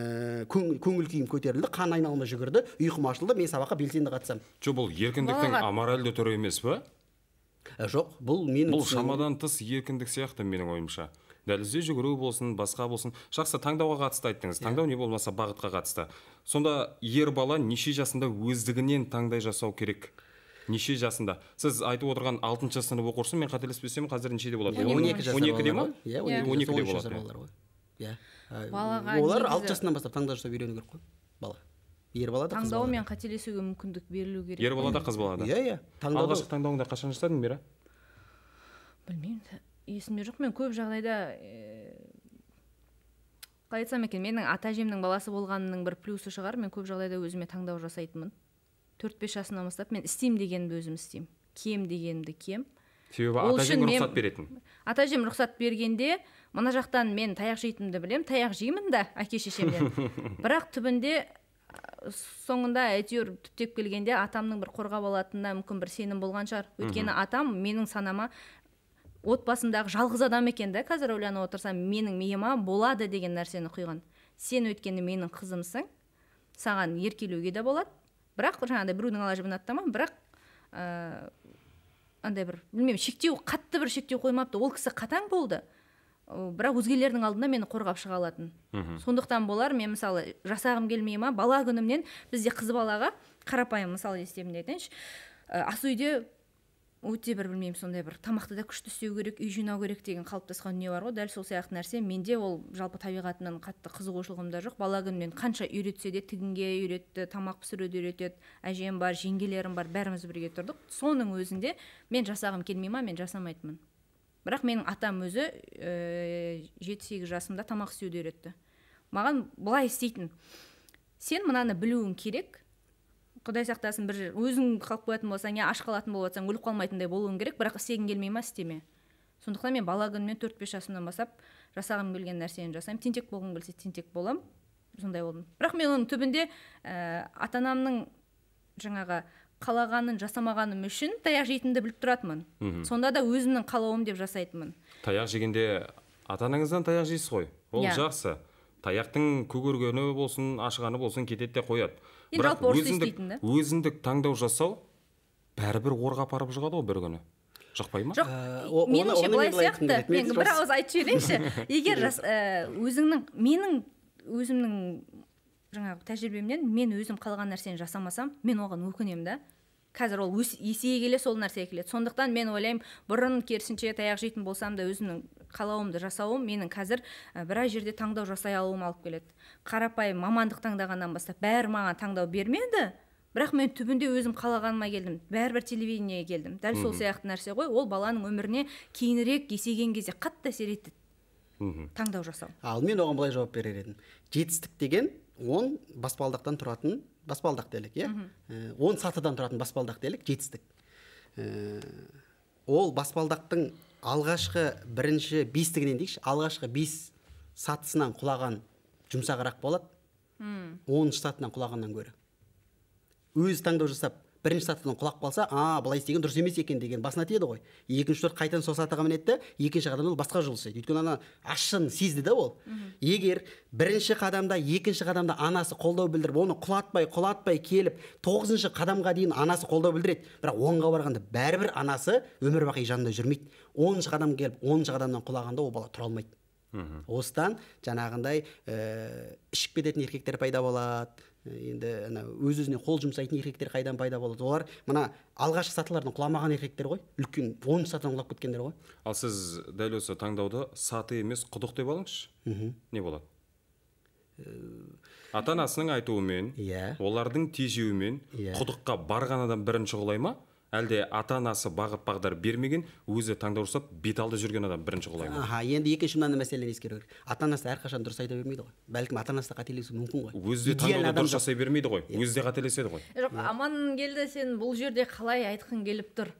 көңіл, көңіл күйім көтерілді қан айналымы жүгірді ұйқым ашылды мен сабаққа белсенді қатысамын жоқ бұл еркіндіктің аморальды түрі емес пе ә, жоқ бұл менің бұл шамадан тыс еркіндік сияқты менің ойымша дәлізде жүгіру болсын басқа болсын жақсы таңдауға қатысты айттыңыз yeah. Иә. таңдау не болмаса бағытқа қатысты сонда ер бала неше жасында өздігінен таңдай жасау керек неше жасында сіз айтып отырған алтыншы сынып оқушысы мен қателеспесем қазір нешеде болады иә, он екі он екіде ма иә он екіде болады иә ә, балаға олар алты жасынан бастап таңдау жасап үйрену керек қой бала ер балада таңдау мен қателесуге мүмкіндік берілу керек ер бала да қыз бала да иә иә алғашқы таңдауыңды қашан жасадың мира білмеймін есімде жоқ мен көп жағдайда қалай айтсам екен менің ата әжемнің баласы болғанының бір плюсы шығар мен көп жағдайда өзіме таңдау жасайтынмын төрт бес жасымнан бастап мен істеймін дегенімді өзім істеймін кем дегенімді кем себебі ата рұқсат беретін ата әжем рұқсат бергенде мына жақтан мен таяқ жейтінімді білемін таяқ жеймін да әке шешемнен бірақ түбінде соңында әйтеуір түптеп келгенде атамның бір қорғап алатынына мүмкін бір сенім болған шығар өйткені атам менің санама отбасындағы жалғыз адам екен да қазір ойланып отырсам менің миыма болады деген нәрсені құйған сен өйткені менің қызымсың саған еркелеуге де болады бірақ жаңағыдай біреудің ала жібін аттамаймын бірақ ә, андай бір білмеймін шектеу қатты бір шектеу қоймапты ол кісі қатаң болды бірақ өзгелердің алдында мені қорғап шыға алатын сондықтан болар мен мысалы жасағым келмей ма бала күнімнен бізде қыз балаға қарапайым мысал естемін айтайыншы ә, ас үйде өте бір білмеймін сондай бір тамақты да күшті істеу керек үй жинау керек деген қалыптасқан дүние бар ғой дәл сол сияқты нәрсе менде ол жалпы табиғатынан қатты қызығушылығым да жоқ бала күнімнен қанша үйретсе де тігінге үйретті тамақ пісіруді үйретеді әжем бар жеңгелерім бар бәріміз бірге тұрдық соның өзінде мен жасағым келмей ма мен жасамайтынмын бірақ менің атам өзі жеті сегіз жасымда тамақ істеуді үйретті маған былай істейтін сен мынаны білуің керек құдай сақтасын бір өзің қалып қоятын болсаң иә аш қалатын болып жатсаң өліп қалмайтындай болуың керек бірақ істегің келмей ма істеме сондықтан мен бала күнімнен төрт бес жасымнан бастап жасағым келген нәрсені жасаймын тентек болғым келсе тентек боламын сондай болдым бірақ мен оның түбінде ә, ата анамның жаңағы қалағанын жасамағаным үшін таяқ жейтінімді біліп тұратынмын сонда да өзімнің қалауым деп жасайтынмын таяқ жегенде ата анаңыздан таяқ жейсіз ғой ол yeah. Иә. жақсы таяқтың көгергені болсын ашығаны болсын кетеді де қояды Бірақ жалпы өзіндік таңдау жасау бәрібір орға апарып жығады ғой бір күні жақпай ма жоқ ә, меніңше былай сияқты мен бір ауыз айтып жіберейінші егер ә, өзіңнің менің өзімнің жаңағы тәжірибемнен мен өзім қалған нәрсені жасамасам мен оған өкінемін да қазір ол есейе келе сол нәрсе келеді сондықтан мен ойлаймын бұрын керісінше таяқ жейтін болсам да өзімнің қалауымды жасауым менің қазір біраз жерде таңдау жасай алуыма алып келеді қарапайым мамандық таңдағаннан бастап бәрі маған таңдау бермеді бірақ мен түбінде өзім қалағаныма келдім бәрібір телевидениеге келдім дәл сол сияқты нәрсе ғой ол баланың өміріне кейінірек есейген кезде қатты әсер етеді таңдау жасау ал мен оған былай жауап берер едім жетістік деген он баспалдақтан тұратын баспалдақ делік иә э, он сатыдан тұратын баспалдақ делік жетістік э, ол баспалдақтың алғашқы бірінші бестігінен дейікші алғашқы бес сатысынан құлаған жұмсағырақ болады мм оныншы сатынан құлағаннан гөрі өзі таңдау жасап бірінші сатыдан құлап қалса а былай істеген дұрыс емес екен деген басына тиеді ғой екінші төрт қайтадан сол сатыға мінеді да екінші қадамдан ол басқа жол істейді өйткені ана ащысын сезді да ол егер бірінші қадамда екінші қадамда анасы қолдау білдіріп оны құлатпай құлатпай келіп тоғызыншы қадамға дейін анасы қолдау білдіреді бірақ онға барғанда бәрібір анасы өмір бақи жанында жүрмейді оныншы қадам келіп оныншы қадамнан құлағанда ол бала тұра алмайды мхм осыдан жаңағындай ііі э, ішіп кететін еркектер пайда болады Э, енді ана өз өзіне қол жұмсайтын еркектер қайдан пайда болады олар мына алғашқы сатылардан құламаған еркектер ғой үлкен оныншы сатыдан құлап кеткендер ғой ал сіз дәл осы таңдауды саты емес құдық деп алыңызшы не болады э, ата анасының айтуымен иә олардың тежеуімен yeah. Иә. құдыққа барған адам бірінші құлай ма әлде ата анасы бағыт бағдар бермеген өзі таңдау жасап бет алды жүрген адам бірінші қолай аха енді екінші мынандай мәселені ескеру керек ата анасы әрқашан дұрыс айта бермейді ғой бәлкім ата анасы да қателесуі мүмкін ғой өзі де таңдауды дұрыс жасай бермейді ғой иә. өзі де қателеседі ғой жоқ иә. амангелді сен бұл жерде қалай айтқың келіп тұр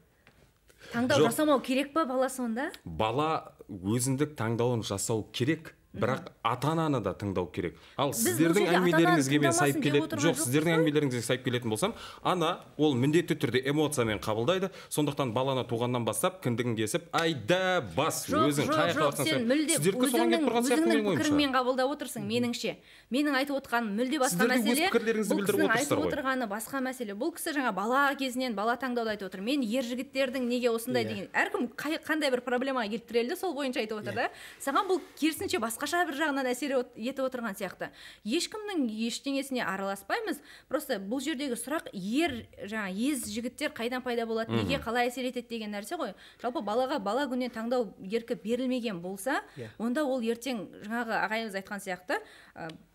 таңдау жасамау керек па бала сонда бала өзіндік таңдауын жасау керек бірақ ата ананы да тыңдау керек ал сіздердің әңгімелеріңізге мен сайып келетін жоқ сіздердің әңгімелеріңізге сайып келетін болсам ана ол міндетті түрде эмоциямен қабылдайды сондықтан баланы туғаннан бастап кіндігін кесіп айда бас өзің қай қабылдап отырсың меніңше менің айтып отырғаным мүлде басқа мәселе бұл кісінің айтып отырғаны басқа мәселе бұл кісі жаңа бала кезінен бала таңдауды айтып отыр мен ер жігіттердің неге осындай иә. деген әркім қандай бір проблемаға келіп тірелді сол бойынша айтып отыр иә. да саған бұл керісінше басқа басқаша бір жағынан әсер етіп отырған сияқты ешкімнің ештеңесіне араласпаймыз просто бұл жердегі сұрақ ер жаңа ез жігіттер қайдан пайда болады неге қалай әсер етеді деген нәрсе ғой жалпы балаға бала күннен таңдау еркі берілмеген болса иә. онда ол ертең жаңағы ағайымыз айтқан сияқты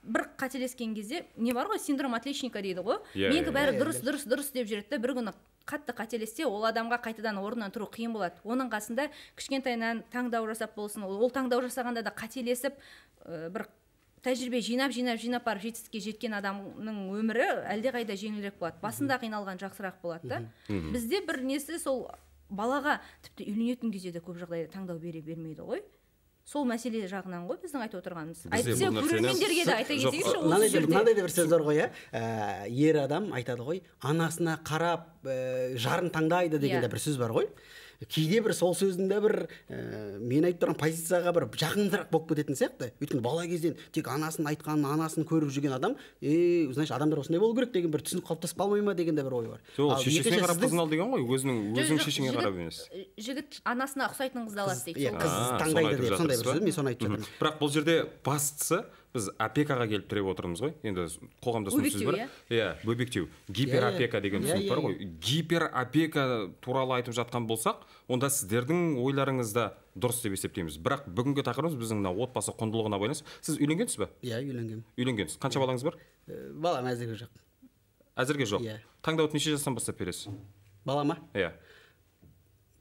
бір қателескен кезде не бар ғой синдром отличника дейді ғой yeah, иә, менікі иә, бәрі yeah, дұрыс дұрыс дұрыс деп жүреді бір күні қатты қателессе ол адамға қайтадан орнынан тұру қиын болады оның қасында кішкентайынан таңдау жасап болсын ол таңдау жасағанда да қателесіп ә, бір тәжірибе жинап жинап жинап барып жетістікке жеткен адамның өмірі әлдеқайда жеңілірек болады басында қиналған жақсырақ болады да бізде бір несі сол балаға тіпті үйленетін кезде де көп жағдайда таңдау бере бермейді ғой сол мәселе жағынан ғой біздің айтып отырғанымыз әйтпесе көрермендерге де айта кетейікші мынандай да бір сөз бар ғой иә ә, ер адам айтады ғой анасына қарап ә, жарын таңдайды деген иә. де бір сөз бар ғой кейде бір сол сөздің де бір ә, мен айтып тұрған позицияға бір жақынырақ болып кететін сияқты өйткені бала кезден тек анасын айтқанын анасын көріп жүрген адам е значит адамдар осындай болу керек деген бір түсінік қалыптасып қалмай ма деген де бір ой бар жоқ шешесіне қарап қызын ал деген ғой өзінің өзінің шешеңе қарап емес э, жігіт анасына ұқсайтын қызды алады дейді иә, қыз таңдайды деп сондай бір сөз мен соны айтып жатырмын бірақ бұл жерде бастысы біз опекаға келіп тіреп отырмыз ғой енді қоғамда сондай сөз бар иә? иә бөбектеу гиперопека иә, деген түсінік иә, бар ғой гиперопека туралы айтып жатқан болсақ онда сіздердің ойларыңыз да дұрыс деп есептейміз бірақ бүгінгі тақырыбымыз біздің мына отбасы құндылығына байланысты сіз үйленгенсіз ба иә үйленгенмін үйленгенсіз қанша балаңыз бар балам әзірге жоқ әзірге жоқ иә таңдауды неше жастан бастап бересіз балама иә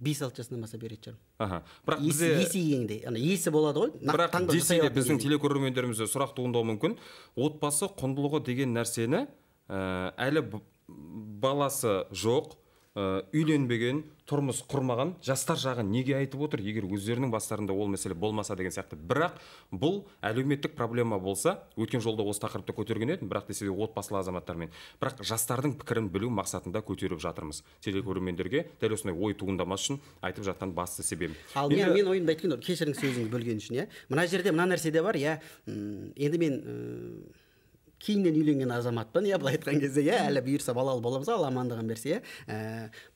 бес алты жасынан бастап үйретіп жатырмын аха бірақ бізде есі еңде ана есі болады ғой бірақ десе де біздің телекөрермендерімізде сұрақ туындауы мүмкін отбасы құндылығы деген нәрсені ә, әлі баласы жоқ Э, үйленбеген тұрмыс құрмаған жастар жағы неге айтып отыр егер өздерінің бастарында ол мәселе болмаса деген сияқты бірақ бұл әлеуметтік проблема болса өткен жолда осы тақырыпты көтерген едім бірақ десе де отбасылы азаматтармен бірақ жастардың пікірін білу мақсатында көтеріп жатырмыз телекөрермендерге дәл осындай ой туындамас үшін айтып жатқан басты себебім ал мен, мен ойымды айтқан кешіріңіз сөзіңізді бөлген үшін иә мына жерде мына нәрсе де бар иә енді мен кейіннен үйленген азаматпын иә былай айтқан кезде иә әлі бұйырса балалы боламыз алла амандығын берсе иә ә,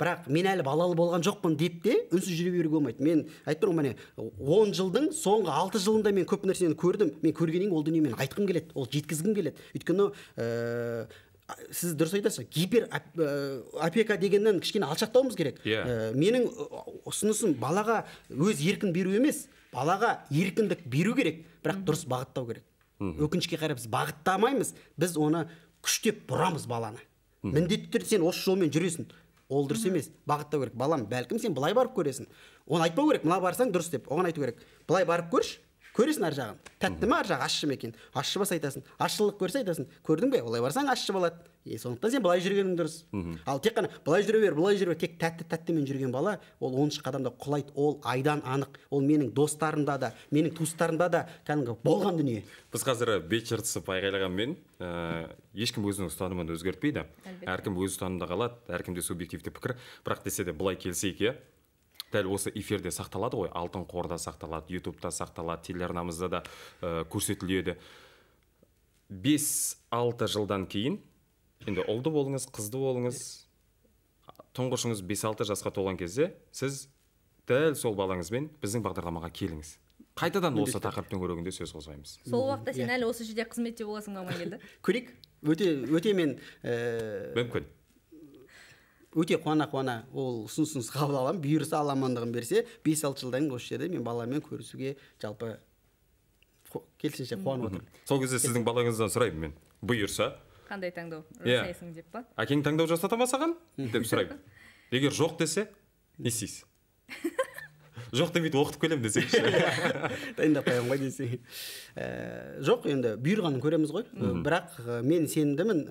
бірақ мен әлі балалы болған жоқпын деп те үнсіз жүре беруге болмайды мен айтып тұрмын міне он жылдың соңғы алты жылында мен көп нәрсені көрдім мен көргеннен ол дүниемен айтқым келеді ол жеткізгім келеді өйткені ә, сіз дұрыс айтасыз гипер ә, опека дегеннен кішкене алшақтауымыз керек yeah. Иә. ә, менің ұсынысым балаға өз еркін беру емес балаға еркіндік беру керек бірақ дұрыс бағыттау керек өкінішке қарай біз бағыттамаймыз біз оны күштеп бұрамыз баланы міндетті түрде сен осы жолмен жүресің ол дұрыс емес бағыттау керек балам бәлкім сен былай барып көресің оны айтпау керек мына барсаң дұрыс деп оған айту керек былай барып көрші көресің ар жағын тәтті ма ар жағы ащы ма екен ащы болса айтасың ащылық көрсе айтасың көрдің бе олай барсаң ащы болады и сондықтан сен былай жүргенің дұрыс ал тек қана былай жүре бер былай жүре бер тек тәтті тәттімен жүрген бала ол оныншы қадамда құлайды ол айдан анық ол менің достарымда да менің туыстарымда да кәдімгі болған дүние біз қазір э, бет жыртысып айқайлағанмен ә, э, ешкім өзінің ұстанымын өзгертпейді әркім өз ұстанымында қалады әркімде субъективті пікір бірақ десе де былай келісейік иә дәл осы эфирде сақталады ғой алтын қорда сақталады ютубта сақталады телеарнамызда да ә, көрсетіледі бес алты жылдан кейін енді ұлды болыңыз қызды болыңыз тұңғышыңыз бес алты жасқа толған кезде сіз дәл сол балаңызбен біздің бағдарламаға келіңіз қайтадан осы тақырыптың төңірегінде сөз қозғаймыз сол уақытта сен иә. әлі осы жерде қызметте боласың ба амангелді көрейік өте өте мен э, мүмкін өте қуана қуана ол ұсынысыңызды қабыл аламын бұйырса алла амандығын берсе бес алты жылдан кейін осы жерде мен баламен көрісуге жалпы керісінше қуанып отырмын сол кезде сіздің балаңыздан сұраймын мен бұйырса қандай таңдау иә. жасайсың деп па әкең таңдау жасата ма саған деп сұраймын егер жоқ десе не істейсіз жоқ демейді оқытып келемін десеңші иә, дайындап қоямын ғой десең э, жоқ енді бұйырғанын көреміз ғой э, бірақ э, мен сенімдімін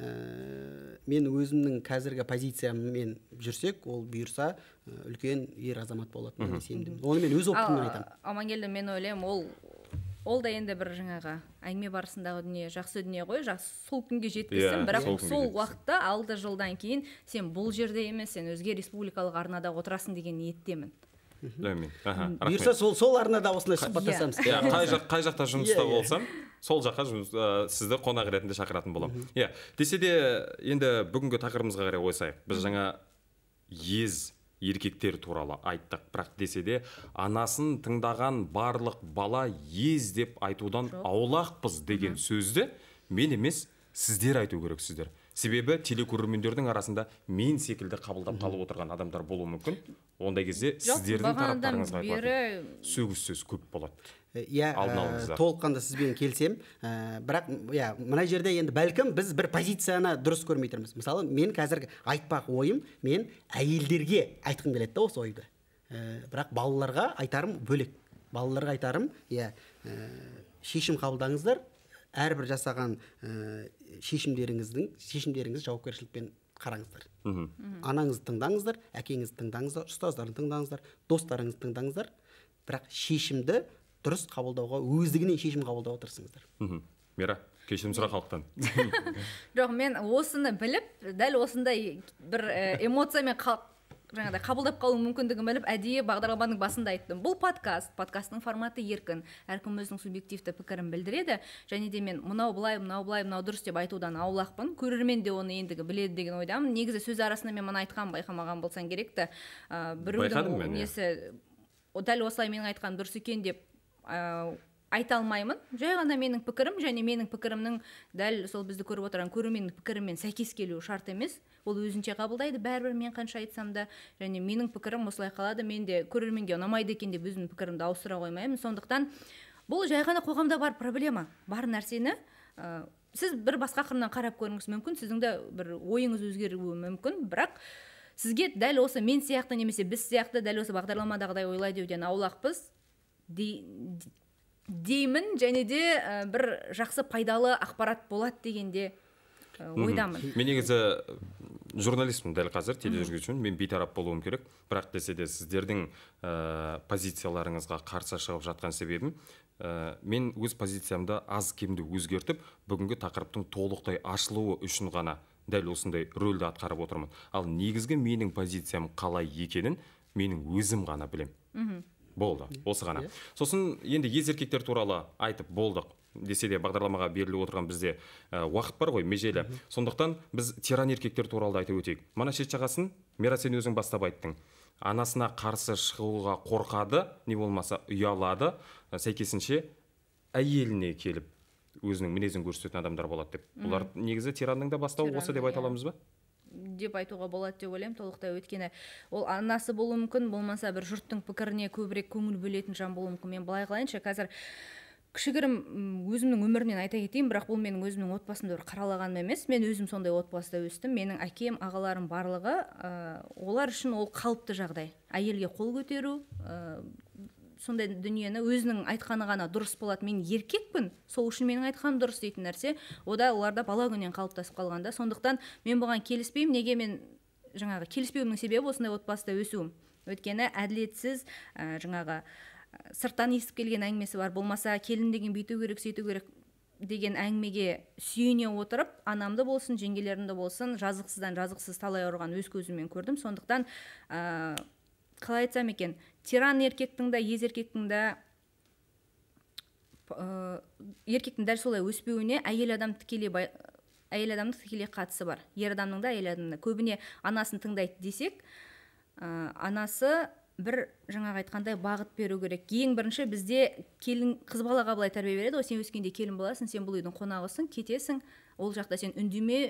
мен өзімнің қазіргі позицияммен жүрсек ол бұйырса үлкен ер азамат болады мен сенімдімін оны мен өз опытымнан айтамын амангелді мен ойлаймын ол ол да енді бір жаңағы әңгіме барысындағы дүние жақсы дүние ғой жақсы сол күнге жетпейсің yeah, иә, бірақ сол, сол уақытта алты жылдан кейін сен бұл жерде емес сен өзге республикалық арнада отырасың деген ниеттемін бұйырса сол сол арнада осылай сұхбаттасамыз иә қай жақ қай жақта жұмыста иә, болсам иә. сол жаққа сізді қонақ ретінде шақыратын боламын иә десе де енді бүгінгі тақырыбымызға қарай ойсайық біз жаңа ез еркектер туралы айттық бірақ десе де анасын тыңдаған барлық бала ез деп айтудан аулақпыз деген сөзді мен емес сіздер айту керексіздер себебі телекөрермендердің арасында мен секілді қабылдап қалып отырған адамдар болуы мүмкін ондай кезде сіздердің тараптарыңызға бері... сөгіс сөз көп болады иә толыққанды сізбен келсем э, бірақ иә мына жерде енді бәлкім біз бір позицияны дұрыс көрмей тұрмыз мысалы мен қазіргі айтпақ ойым мен әйелдерге айтқым келеді да осы ойды ә, бірақ балаларға айтарым бөлек балаларға айтарым иә шешім қабылдаңыздар әрбір жасаған ә, шешімдеріңіздің шешімдеріңіз жауапкершілікпен қараңыздар мхм анаңызды тыңдаңыздар әкеңізді тыңдаңыздар ұстаздарын тыңдаңыздар достарыңызды тыңдаңыздар бірақ шешімді дұрыс қабылдауға өздігінен шешім қабылдауға тырысыңыздар мхм мира кешірім сұра халықтан жоқ мен осыны біліп дәл осындай бір э, эмоциямен жаңағыдай қабылдап қалу мүмкіндігін біліп әдейі бағдарламаның басында айттым бұл подкаст подкасттың форматы еркін әркім өзінің субъективті пікірін білдіреді және де мен мынау былай мынау былай мынау дұрыс деп айтудан аулақпын көрермен де оны ендігі біледі деген ойдамын негізі сөз арасында мен мына айтқан байқамаған болсаң керек ті ә, біреудің несі дәл осылай менің айтқаным дұрыс екен деп айта алмаймын жай ғана менің пікірім және менің пікірімнің дәл сол бізді көріп отырған көрерменнің пікірімен сәйкес келуі шарт емес ол өзінше қабылдайды бәрібір мен қанша айтсам да және менің пікірім осылай қалады мен де көрерменге ұнамайды екен деп өзімнің пікірімді ауыстыра қоймаймын сондықтан бұл жай ғана қоғамда бар проблема бар нәрсені ә, сіз бір басқа қырынан қарап көріңіз мүмкін сіздің де бір ойыңыз өзгеруі мүмкін бірақ сізге дәл осы мен сияқты немесе біз сияқты дәл осы бағдарламадағыдай ойлай деуден аулақпыз деймін және де бір жақсы пайдалы ақпарат болады дегенде ә, ойдамын мен негізі журналистпін дәл қазір тележүргізушімін мен бейтарап болуым керек бірақ десе де сіздердің ә, позицияларыңызға қарсы шығып жатқан себебім ә, мен өз позициямды аз кемді өзгертіп бүгінгі тақырыптың толықтай ашылуы үшін ғана дәл осындай рөлді атқарып отырмын ал негізгі менің позициям қалай екенін менің өзім ғана білем болды иә. осы ғана иә. сосын енді ез еркектер туралы айтып болдық десе де бағдарламаға беріліп отырған бізде ә, уақыт бар ғой межелі сондықтан біз тиран еркектер туралы да айтып өтейік мына шет жағасын мира сен өзің бастап айттың анасына қарсы шығуға қорқады не болмаса ұялады ә, сәйкесінше әйеліне келіп өзінің мінезін көрсететін адамдар болады деп бұлар негізі тиранның да бастауы осы деп айта иә. аламыз ба деп айтуға болады деп ойлаймын толықтай өйткені ол анасы болуы мүмкін болмаса бір жұрттың пікіріне көбірек көңіл бөлетін жан болуы мүмкін мен былай қылайыншы қазір кішігірім өзімнің өмірімнен айта кетейін бірақ бұл менің өзімнің отбасымды бір қаралағаным емес мен өзім сондай отбасыда өстім менің әкем ағаларым барлығы ә, олар үшін ол қалыпты жағдай әйелге қол көтеру сондай дүниені өзінің айтқаны ғана дұрыс болады мен еркекпін сол үшін менің айтқаным дұрыс дейтін нәрсе ода оларда бала күннен қалыптасып қалған да сондықтан мен бұған келіспеймін неге мен жаңағы келіспеуімнің себебі осындай отбасыда өсуім өйткені әділетсіз ә, жаңағы сырттан естіп келген әңгімесі бар болмаса келін деген бүйту керек сөйту керек деген әңгімеге сүйене отырып анамды болсын жеңгелерімді болсын жазықсыздан жазықсыз талай ұрған өз көзіммен көрдім сондықтан ә, қалай айтсам екен тиран еркектің да ез еркектің да ә, еркектің дәл солай өспеуіне әйел адам тікелей бай, әйел адамның тікелей қатысы бар ер адамның да әйел адамның да көбіне анасын тыңдайды десек ә, анасы бір жаңағы айтқандай бағыт беру керек ең бірінші бізде келін қыз балаға былай тәрбие береді ғой сен өскенде келін боласың сен бұл үйдің қонағысың кетесің ол жақта сен үндеме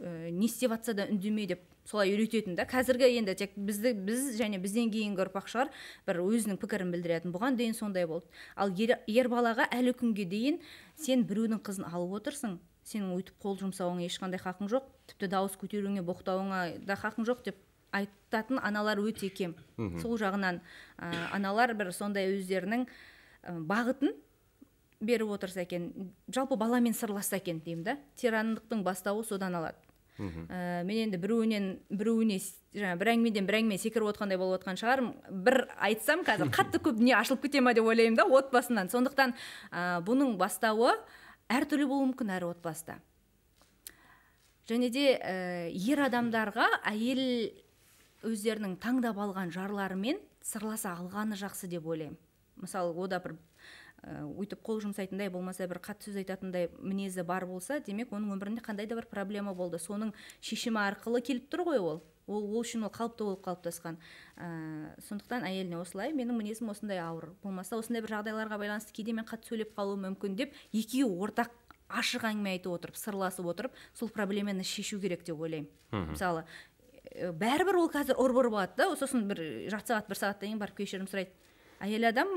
Э, не істеп жатса да үндеме деп солай үйрететін да қазіргі енді тек бізді біз және бізден кейінгі ұрпақ шығар бір өзінің пікірін білдіретін бұған дейін сондай болды ал ер, ер балаға әлі күнге дейін сен біреудің қызын алып отырсың сенің өйтіп қол жұмсауыңа ешқандай хақың жоқ тіпті дауыс көтеруіңе боқтауыңа да хақың жоқ деп айтатын аналар өте кем сол жағынан ә, аналар бір сондай өздерінің бағытын беріп отырса екен жалпы баламен сырласса екен деймін да тирандықтың бастауы содан алады Э, мен енді біреуінен біреуіне жаңағы бір әңгімеден бір әңгіме секіріп отқандай болып отқан шығармын бір айтсам қазір қатты көп дүние ашылып кете ма деп ойлаймын да отбасынан сондықтан ә, бұның бастауы әртүрлі болуы мүмкін әр отбасыда және де ә, ер адамдарға әйел өздерінің таңдап алған жарларымен сырласа алғаны жақсы деп ойлаймын мысалы ода бір Э, өйтіп қол жұмсайтындай болмаса бір қатты сөз айтатындай мінезі бар болса демек оның өмірінде қандай да бір проблема болды соның шешімі арқылы келіп тұр ғой ол ол ол үшін ол қалыпты болып қалыптасқан ә, сондықтан әйеліне осылай менің мінезім осындай ауыр болмаса осындай бір жағдайларға байланысты кейде мен қатты сөйлеп қалуым мүмкін деп екеуі ортақ ашық әңгіме айтып отырып сырласып отырып сол проблеманы шешу керек деп ойлаймын мысалы э, бәрібір ол қазір ұры болады да сосын бір жарты сағат бір сағаттан кейін барып кешірім сұрайды әйел адам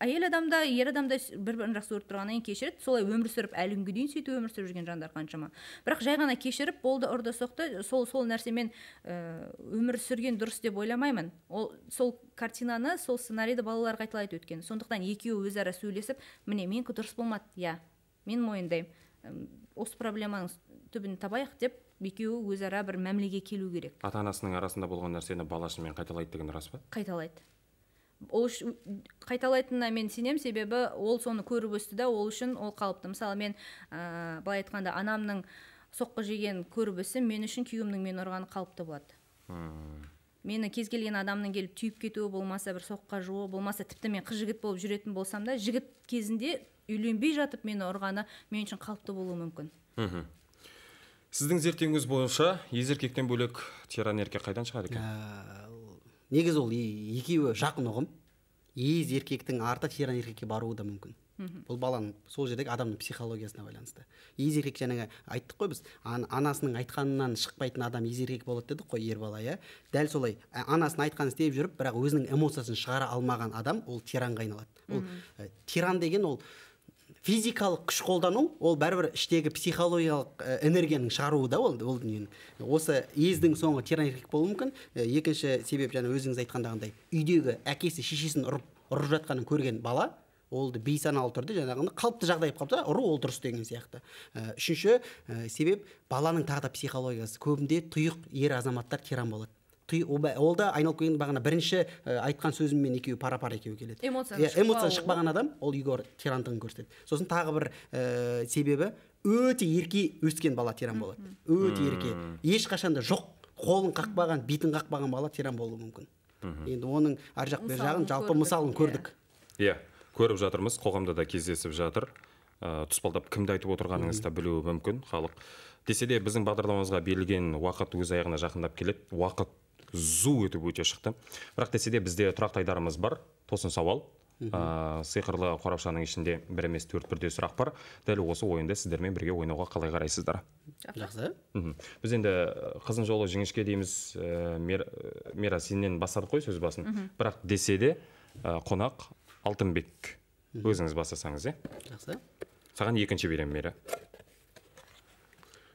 әйел адам да ер адам да бір бірін жақсы көріп тұрғаннан кейін кешіреді солай өмір сүріп әлі күнге дейін сөйтіп өмір сүріп жүрген жандар қаншама бірақ жай ғана кешіріп болды ұрды соқты сол сол нәрсемен э, өмір сүрген дұрыс деп ойламаймын ол сол картинаны сол сценарийді балаларға қайталайды өткен сондықтан екеуі өзара сөйлесіп міне менікі дұрыс болмады иә мен мойындаймын осы проблеманың түбін табайық деп екеуі өзара бір мәмілеге келу керек ата анасының арасында болған нәрсені бала шынымен қайталайды деген рас па қайталайды ол қайталайтынына мен сенем, себебі ол соны көріп өсті да ол үшін ол қалыпты мысалы мен ә, былай айтқанда анамның соққы жеген көріп өссем мен үшін күйеуімнің мені ұрғаны қалыпты болады мені кез келген адамның келіп түйіп кетуі болмаса бір соққа жууы болмаса тіпті мен қыз жігіт болып жүретін болсам да жігіт кезінде үйленбей жатып мені ұрғаны мен үшін қалыпты болуы мүмкін мхм сіздің зерттеуіңіз бойынша ез еркектен бөлек тиран қайдан шығады екен ә, негізі ол екеуі жақын ұғым ез еркектің арты тиран еркекке баруы да мүмкін бұл баланың сол жердегі адамның психологиясына байланысты ез еркек жаңағы айттық қой біз ан, анасының айтқанынан шықпайтын адам ез еркек болады дедік қой ер бала иә дәл солай анасының айтқанын істеп жүріп бірақ өзінің эмоциясын шығара алмаған адам ол тиранға айналады ол ә, тиран деген ол физикалық күш қолдану ол бәрібір іштегі психологиялық э, энергияның шығаруы да ол ол дүниенің осы ездің соңы тиранилік болуы мүмкін э, екінші себеп жаңа өзіңіз айтқандағындай үйдегі әкесі шешесін ұрып ұрып жатқанын көрген бала олды бейсаналы түрде жаңағыны қалыпты жағдай болып қалыпты ұру ол дұрыс деген сияқты э, үшінші себеп баланың тағы да психологиясы көбінде тұйық ер азаматтар тиран болады олда ол да айналып келгенде бағана бірінші э, айтқан сөзіммен екеуі пара пара екеуі келеді эмоцияны эмоцияны шықпаған адам ол егор тирандығын көрсетеді сосын тағы бір ә, себебі өте ерке өскен бала тиран болады өте ерке ешқашан да жоқ қолын қақпаған бетін қақпаған бала тиран болуы мүмкін енді оның ар жақ бер жағын жалпы мысалын иә. көрдік иә көріп жатырмыз қоғамда да кездесіп жатыр ыыы э, тұспалдап кімді айтып отырғаныңызды да білуі мүмкін халық десе де біздің бағдарламамызға берілген уақыт өз аяғына жақындап келеді уақыт зу етіп өте шықты бірақ десе де бізде тұрақты айдарымыз бар тосын сауал ә, сиқырлы қорапшаның ішінде бір емес төрт бірдей сұрақ бар дәл осы ойынды сіздермен бірге ойнауға қалай қарайсыздар жақсы біз енді э, қыздың жолы жіңішке дейміз ә, мира бастадық қой сөз басын бірақ десе де қонақ алтынбек өзіңіз бастасаңыз иә жақсы саған екінші беремін мира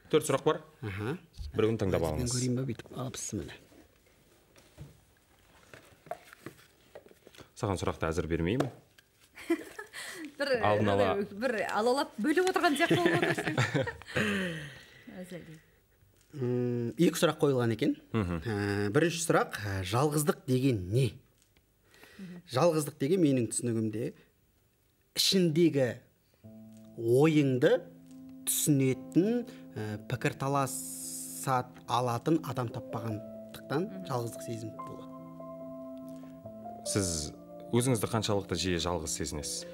төрт сұрақ бар мхм біреуін таңдап алыңыз көрейін ба бүйтіп алыпсыз міне саған сұрақты әзір бермеймін бір алдын ала бір алалап бөліп отырған сияқты болып отырсың екі сұрақ қойылған екен ә, бірінші сұрақ «Ә, жалғыздық деген не жалғыздық деген менің түсінігімде ішіндегі ойыңды түсінетін ә, пікірталасат алатын адам таппағандықтан жалғыздық сезім болады сіз өзіңізді қаншалықты жиі жалғыз сезінесіз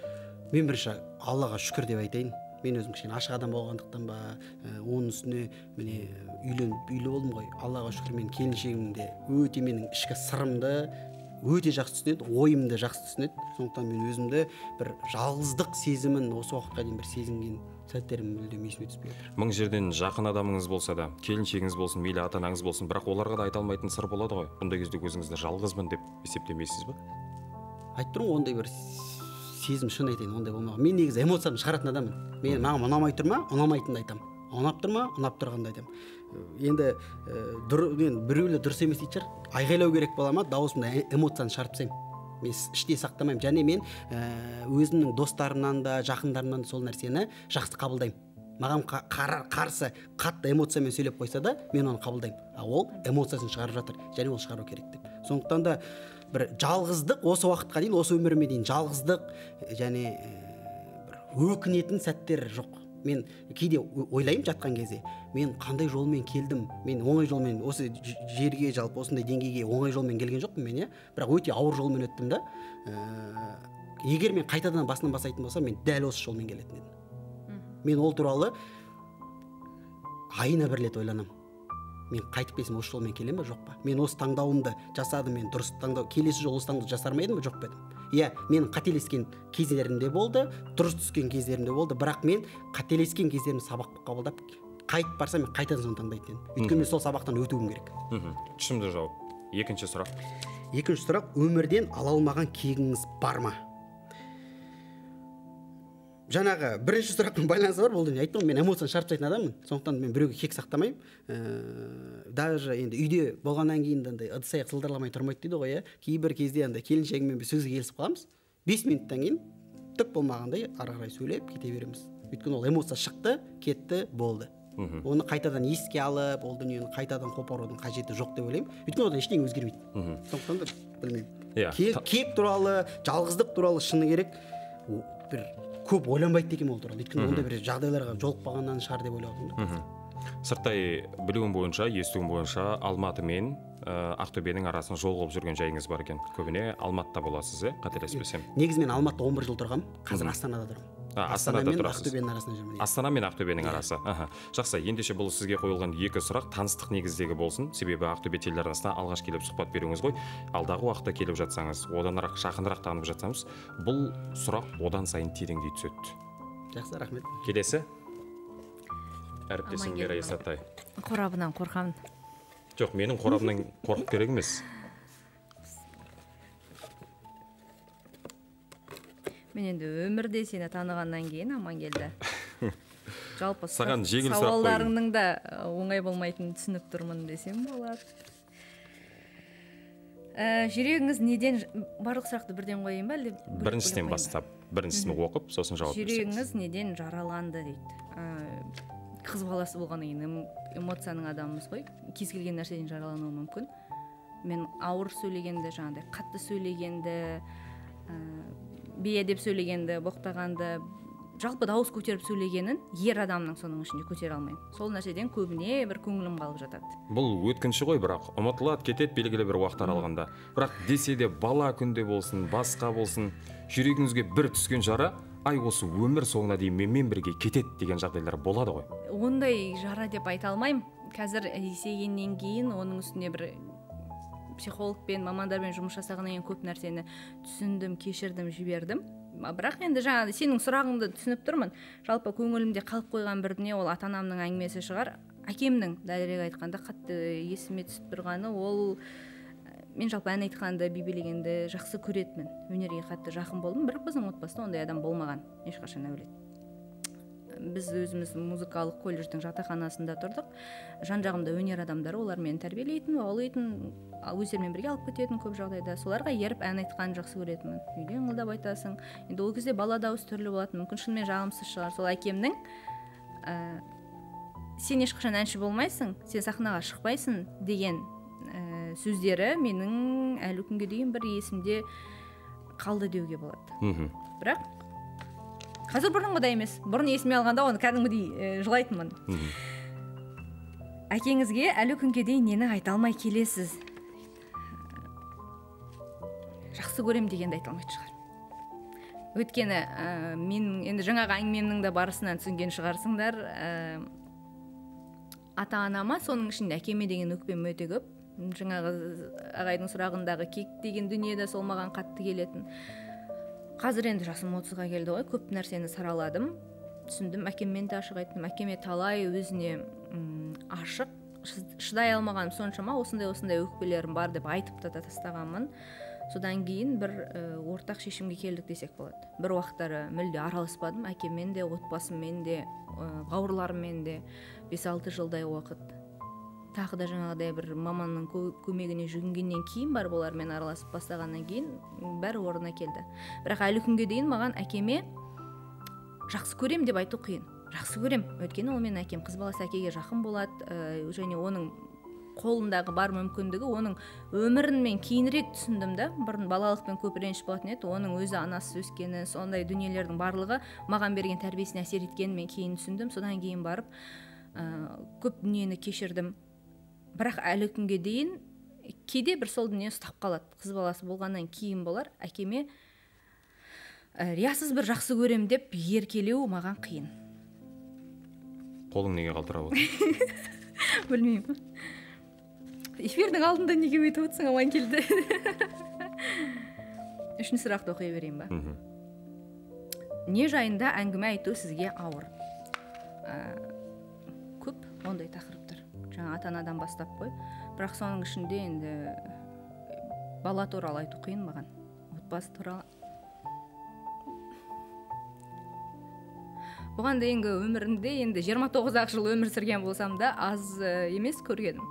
мен бірінші аллаға шүкір деп айтайын мен өзім кішкене ашық адам болғандықтан ба ә, оның үстіне міне ә, үйленіп үйлі болдым ғой аллаға шүкір мен келіншегім де өте менің ішкі сырымды өте жақсы түсінеді ойымды жақсы түсінеді сондықтан мен өзімді бір жалғыздық сезімін осы уақытқа дейін бір сезінген сәттерім мүлдем есіме түспей мың жерден жақын адамыңыз болса да келіншегіңіз болсын мейлі ата анаңыз болсын бірақ оларға да айта алмайтын сыр болады ғой бұндай кезде өзіңізді жалғызбын деп есептемейсіз ба айтып тұрмын ғой ондай бір сезім шын айтайын ондай болмаған мен негізі эмоцияны шығаратын адаммын мен маған ұнамай тұр ма ұнамайтынды айтамын ұнап тұр ма ұнап тұрғанды айтамын енді ә, дұр, біреулер дұрыс емес дейтін шығар айқайлау керек бола ма дауысымда ә, эмоцияны шығарып тастаймын мен іштей сақтамаймын және мен ә, өзімнің достарымнан да жақындарымнан да сол нәрсені жақсы қабылдаймын маған қарсы қатты эмоциямен сөйлеп қойса да мен оны қабылдаймын ал ол эмоциясын шығарып жатыр және ол шығару керек деп сондықтан да бір жалғыздық осы уақытқа дейін осы өміріме дейін жалғыздық э, және э, бір өкінетін сәттер жоқ мен кейде ойлаймын жатқан кезде мен қандай жолмен келдім мен оңай жолмен осы жерге жалпы осындай деңгейге оңай жолмен келген жоқпын мен иә бірақ өте ауыр жолмен өттім да ә, егер мен қайтадан басынан бастайтын болсам мен дәл осы жолмен келетін едім мен ол туралы айына бір рет ойланамын мен қайтып келсем осы жолмен келемін ба жоқ па мен осы таңдауымды жасадым мен дұрыс таңдау келесі жолы осы таңдауды жасар ма едім ба жоқ па едім иә мен қателескен кездерім де болды дұрыс түскен кездерім де болды бірақ мен қателескен кездерімді сабақ қабылдап қайтып барсам мен қайтадан соны таңдайтын едім өйткені мен сол сабақтан өтуім керек мхм түсінді жауап екінші сұрақ екінші сұрақ өмірден ала алмаған кегіңіз бар ма жаңағы бірінші сұрақтың байланысы бар бұл дүние айттым ғой мен эмоцияны шарып тастайтын адаммын сондықтан мен біреуге кек сақтамаймын ыыы э, даже енді үйде болғаннан кейін андай ыдыс аяқ сылдырламай тұрмайды дейді ғой иә кейбір кезде андай келіншегіммен біз сөзге келісіп қаламыз бес минуттан кейін түк болмағандай ары қарай сөйлеп кете береміз өйткені ол эмоция шықты кетті болды мхм оны қайтадан еске алып ол дүниені қайтадан қопарудың қажеті жоқ деп ойлаймын өйткені одан ештеңе өзгермейді сондықтан да білмеймін иә yeah. кек туралы жалғыздық туралы шыны керек бір көп ойланбайды деген ол туралы өйткені ондай бір жағдайларға жолықпағаннан шығар деп ойлап сырттай білуім бойынша естуім бойынша алматы мен ә, ақтөбенің арасын жол қылып жүрген жайыңыз бар екен көбіне алматыда боласыз иә қателеспесем негізі мен алматыда 11 жыл тұрғанмын қазір астанада тұрмын Иә. астана мен ақтөбенің арасында жүрмін астана мен ақтөбенің арасы аха жақсы ендеше бұл сізге қойылған екі сұрақ таныстық негіздегі болсын себебі ақтөбе телеарнасына алғаш келіп сұхбат беруіңіз ғой алдағы уақытта келіп жатсаңыз оданырақ жақынырақ танып жатсаңыз бұл сұрақ одан сайын тереңдей түседі жақсы рахмет келесі әріптесім есатай қорабынан қорқамын жоқ менің қорабымнан қорқып керек емес мен енді өмірде сені танығаннан кейін амангелді жалпы саған жеңіл сауалдарыңның да оңай болмайтынын түсініп тұрмын десем болады ә, жүрегіңіз неден барлық сұрақты бірден қояйын ба әлде біріншісінен бастап біріншісін оқып сосын жауап жүрегіңіз неден жараланды дейді ә, қыз баласы болғаннан кейін эмоцияның адамымыз ғой кез келген нәрседен жаралануы мүмкін мен ауыр сөйлегенді жаңағыдай қатты сөйлегенді ә, бие деп сөйлегенді боқтағанды жалпы дауыс көтеріп сөйлегенін ер адамның соның ішінде көтере алмаймын сол нәрседен көбіне бір көңілім қалып жатады бұл өткінші ғой бірақ ұмытылады кетеді белгілі бір уақыт аралығында бірақ десе де бала күнде болсын басқа болсын жүрегіңізге бір түскен жара ай осы өмір соңына дейін менімен бірге кетеді деген жағдайлар болады ғой ондай жара деп айта алмаймын қазір есейгеннен кейін оның үстіне бір психологпен мамандармен жұмыс жасағаннан кейін көп нәрсені түсіндім кешірдім жібердім бірақ енді жаңағы сенің сұрағыңды түсініп тұрмын жалпы көңілімде қалып қойған бір дүние ол ата анамның әңгімесі шығар әкемнің дәлірек айтқанда қатты есіме түсіп тұрғаны ол э, мен жалпы ән айтқанды би билегенді жақсы көретінмін өнерге қатты жақын болдым бірақ біздің отбасында ондай адам болмаған ешқашан әулет біз өзіміз музыкалық колледждің жатақханасында тұрдық жан жағымда өнер адамдары олар мені тәрбиелейтін баулитын өздерімен бірге алып кететін көп жағдайда соларға еріп ән айтқанды жақсы көретінмін үйде ыңылдап айтасың енді ол кезде бала дауыс түрлі болатын мүмкін шынымен жағымсыз шығар сол әкемнің ә, сен ешқашан әнші болмайсың сен сахнаға шықпайсың деген ә, сөздері менің әлі күнге дейін бір есімде қалды деуге болады мхм бірақ қазір бұрынғыдай емес бұрын есіме алғанда оны кәдімгідей ә, жылайтынмын әкеңізге әлі күнге дейін нені айта алмай келесіз жақсы көрем дегенді айта алмайтын шығар өйткені ә, менің енді жаңағы әңгімемнің де барысынан түсінген шығарсыңдар ә, ата анама соның ішінде әкеме деген өкпем өте көп жаңағы ағайдың сұрағындағы кек деген дүние де сол маған қатты келетін қазір енді жасым отызға келді ғой көп нәрсені сараладым түсіндім әкеммен де ашық айттым әкеме талай өзіне м ашық шыдай алмағаным соншама осындай осындай өкпелерім бар деп айтып та тастағанмын содан кейін бір ортақ шешімге келдік десек болады бір уақыттары мүлде араласпадым әкеммен де отбасыммен де бауырларыммен де бес алты жылдай уақыт тағы да жаңағыдай бір маманның көмегіне жүгінгеннен кейін бар олармен араласып бастағаннан кейін бәрі орнына келді бірақ әлі күнге дейін маған әкеме жақсы көрем деп айту қиын жақсы көрем өйткені ол менің әкем қыз баласы әкеге жақын болады ә, және оның қолындағы бар мүмкіндігі оның өмірін мен кейінірек түсіндім да бұрын балалықпен көп реніш болатын еді оның өзі анасыз өскені сондай дүниелердің барлығы маған берген тәрбиесіне әсер еткенін мен кейін түсіндім содан кейін барып ә, көп дүниені кешірдім бірақ әлі күнге дейін кейде бір сол дүние ұстап қалады қыз баласы болғаннан кейін болар әкеме ә, риясыз бір жақсы көрем деп еркелеу маған қиын қолың неге қалтырап отыр білмеймін эфирдің алдында неге өйтіп отырсың аманкелді үшінші сұрақты оқи берейін ба не жайында әңгіме айту сізге ауыр ә, көп ондай тақырып жаңағы ата анадан бастап қой бірақ соның ішінде енді э, бала туралы айту қиын маған отбасы туралы бұған дейінгі өмірімде енді 29 ақ жыл өмір сүрген болсам да аз э, емес көргенім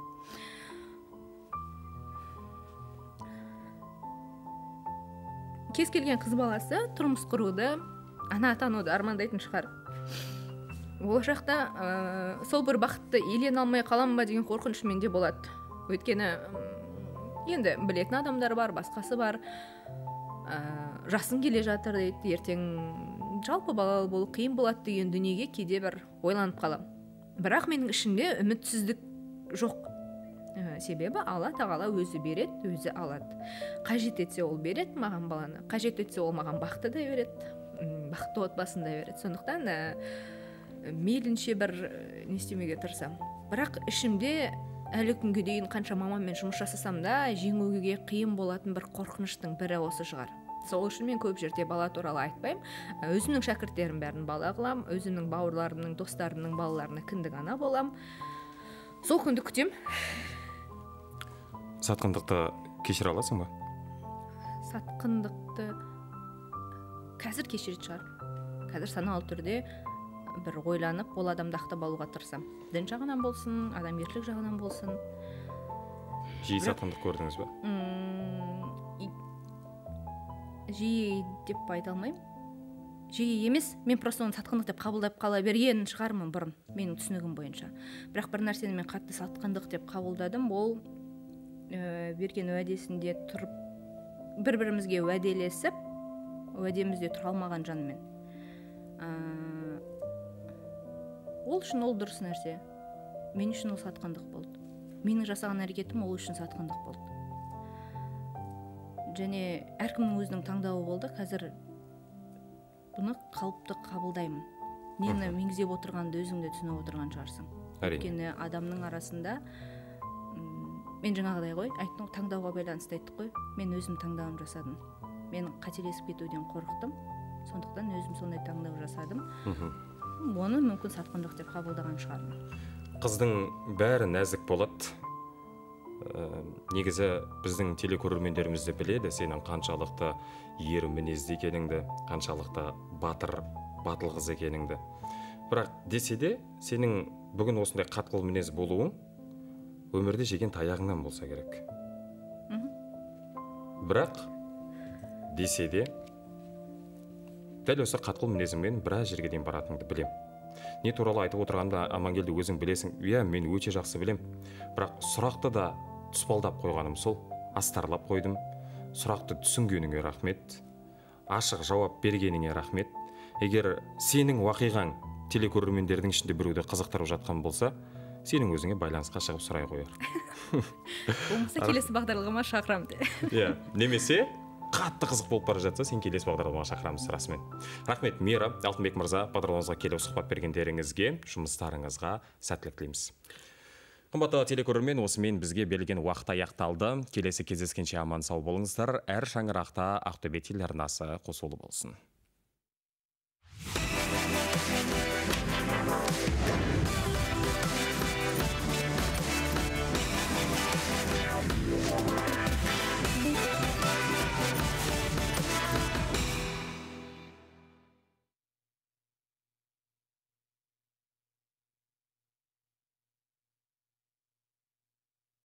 кез келген қыз баласы тұрмыс құруды ана атануды армандайтын шығар болашақта ә, сол бір бақытты иелене алмай қаламын ба деген қорқыныш менде болады өйткені енді білетін адамдар бар басқасы бар ә, жасын келе жатыр дейді ертең жалпы балалы болу қиын болады деген дүниеге кейде бір ойланып қалам. бірақ менің ішімде үмітсіздік жоқ ә, себебі алла тағала өзі береді өзі алады қажет етсе ол береді маған баланы қажет етсе ол маған бақты да береді бақытты отбасын да береді сондықтан мейлінше бір э, не істемеуге тырысамын бірақ ішімде әлі күнге дейін қанша мамаммен жұмыс жасасам да жеңуге қиын болатын бір қорқыныштың бірі осы шығар сол үшін мен көп жерде бала туралы айтпаймын өзімнің шәкірттерім бәрін бала қыламын өзімнің бауырларымның достарымның балаларына кіндік ана боламын сол күнді күтемін сатқындықты кешіре аласың ба сатқындықты қазір кешіретін шығармын қазір саналы түрде бір ойланып ол адамды ақтап алуға тырысамын дін жағынан болсын адамгершілік жағынан болсын жиі сатқындық көрдіңіз ба жиі деп айта алмаймын жиі емес мен просто оны сатқындық деп қабылдап қала берген шығармын бұрын менің түсінігім бойынша бірақ бір нәрсені мен қатты сатқындық деп қабылдадым ол ә, берген уәдесінде тұрып бір бірімізге уәделесіп уәдемізде тұра алмаған жанмен ол үшін ол дұрыс нәрсе мен үшін ол сатқындық болды менің жасаған әрекетім ол үшін сатқындық болды және әркімнің өзінің таңдауы болды қазір бұны қалыпты қабылдаймын нені меңзеп отырғанды өзің де түсініп отырған шығарсың әрине өйткені адамның арасында мен жаңағыдай ғой айттым таңдауға байланысты айттық қой мен өзім таңдауымды жасадым мен қателесіп кетуден қорықтым сондықтан өзім сондай таңдау жасадым мхм оны мүмкін сатқындық деп қабылдаған шығармын қыздың бәрі нәзік болады ә, негізі біздің телекөрермендеріміз де біледі сенің қаншалықты ер мінезді екеніңді қаншалықты батыр батыл қыз екеніңді бірақ десе де сенің бүгін осындай қатқыл мінез болуың өмірде жеген таяғыңнан болса керек бірақ десе де дәл осы қатқыл мінезіңмен біраз жерге дейін баратыныңды білем. не туралы айтып отырғанымды амангелді өзің білесің иә мен өте жақсы білем. бірақ сұрақты да тұспалдап қойғаным сол астарлап қойдым сұрақты түсінгеніңе рахмет ашық жауап бергеніңе рахмет егер сенің уақиғаң телекөрермендердің ішінде біреуді қызықтырып жатқан болса сенің өзіңе байланысқа шығып сұрай қояр болмаса келесі бағдарламаға шақырамын иә немесе қатты қызық болып бара жатса сен келесі бағдарламаға шақырамыз расымен рахмет мира алтынбек мырза бағдарламамызға келіп сұхбат бергендеріңізге жұмыстарыңызға сәттілік тілейміз қымбатты телекөрермен осымен бізге берілген уақыт аяқталды келесі кездескенше аман сау болыңыздар әр шаңырақта ақтөбе телеарнасы қосулы болсын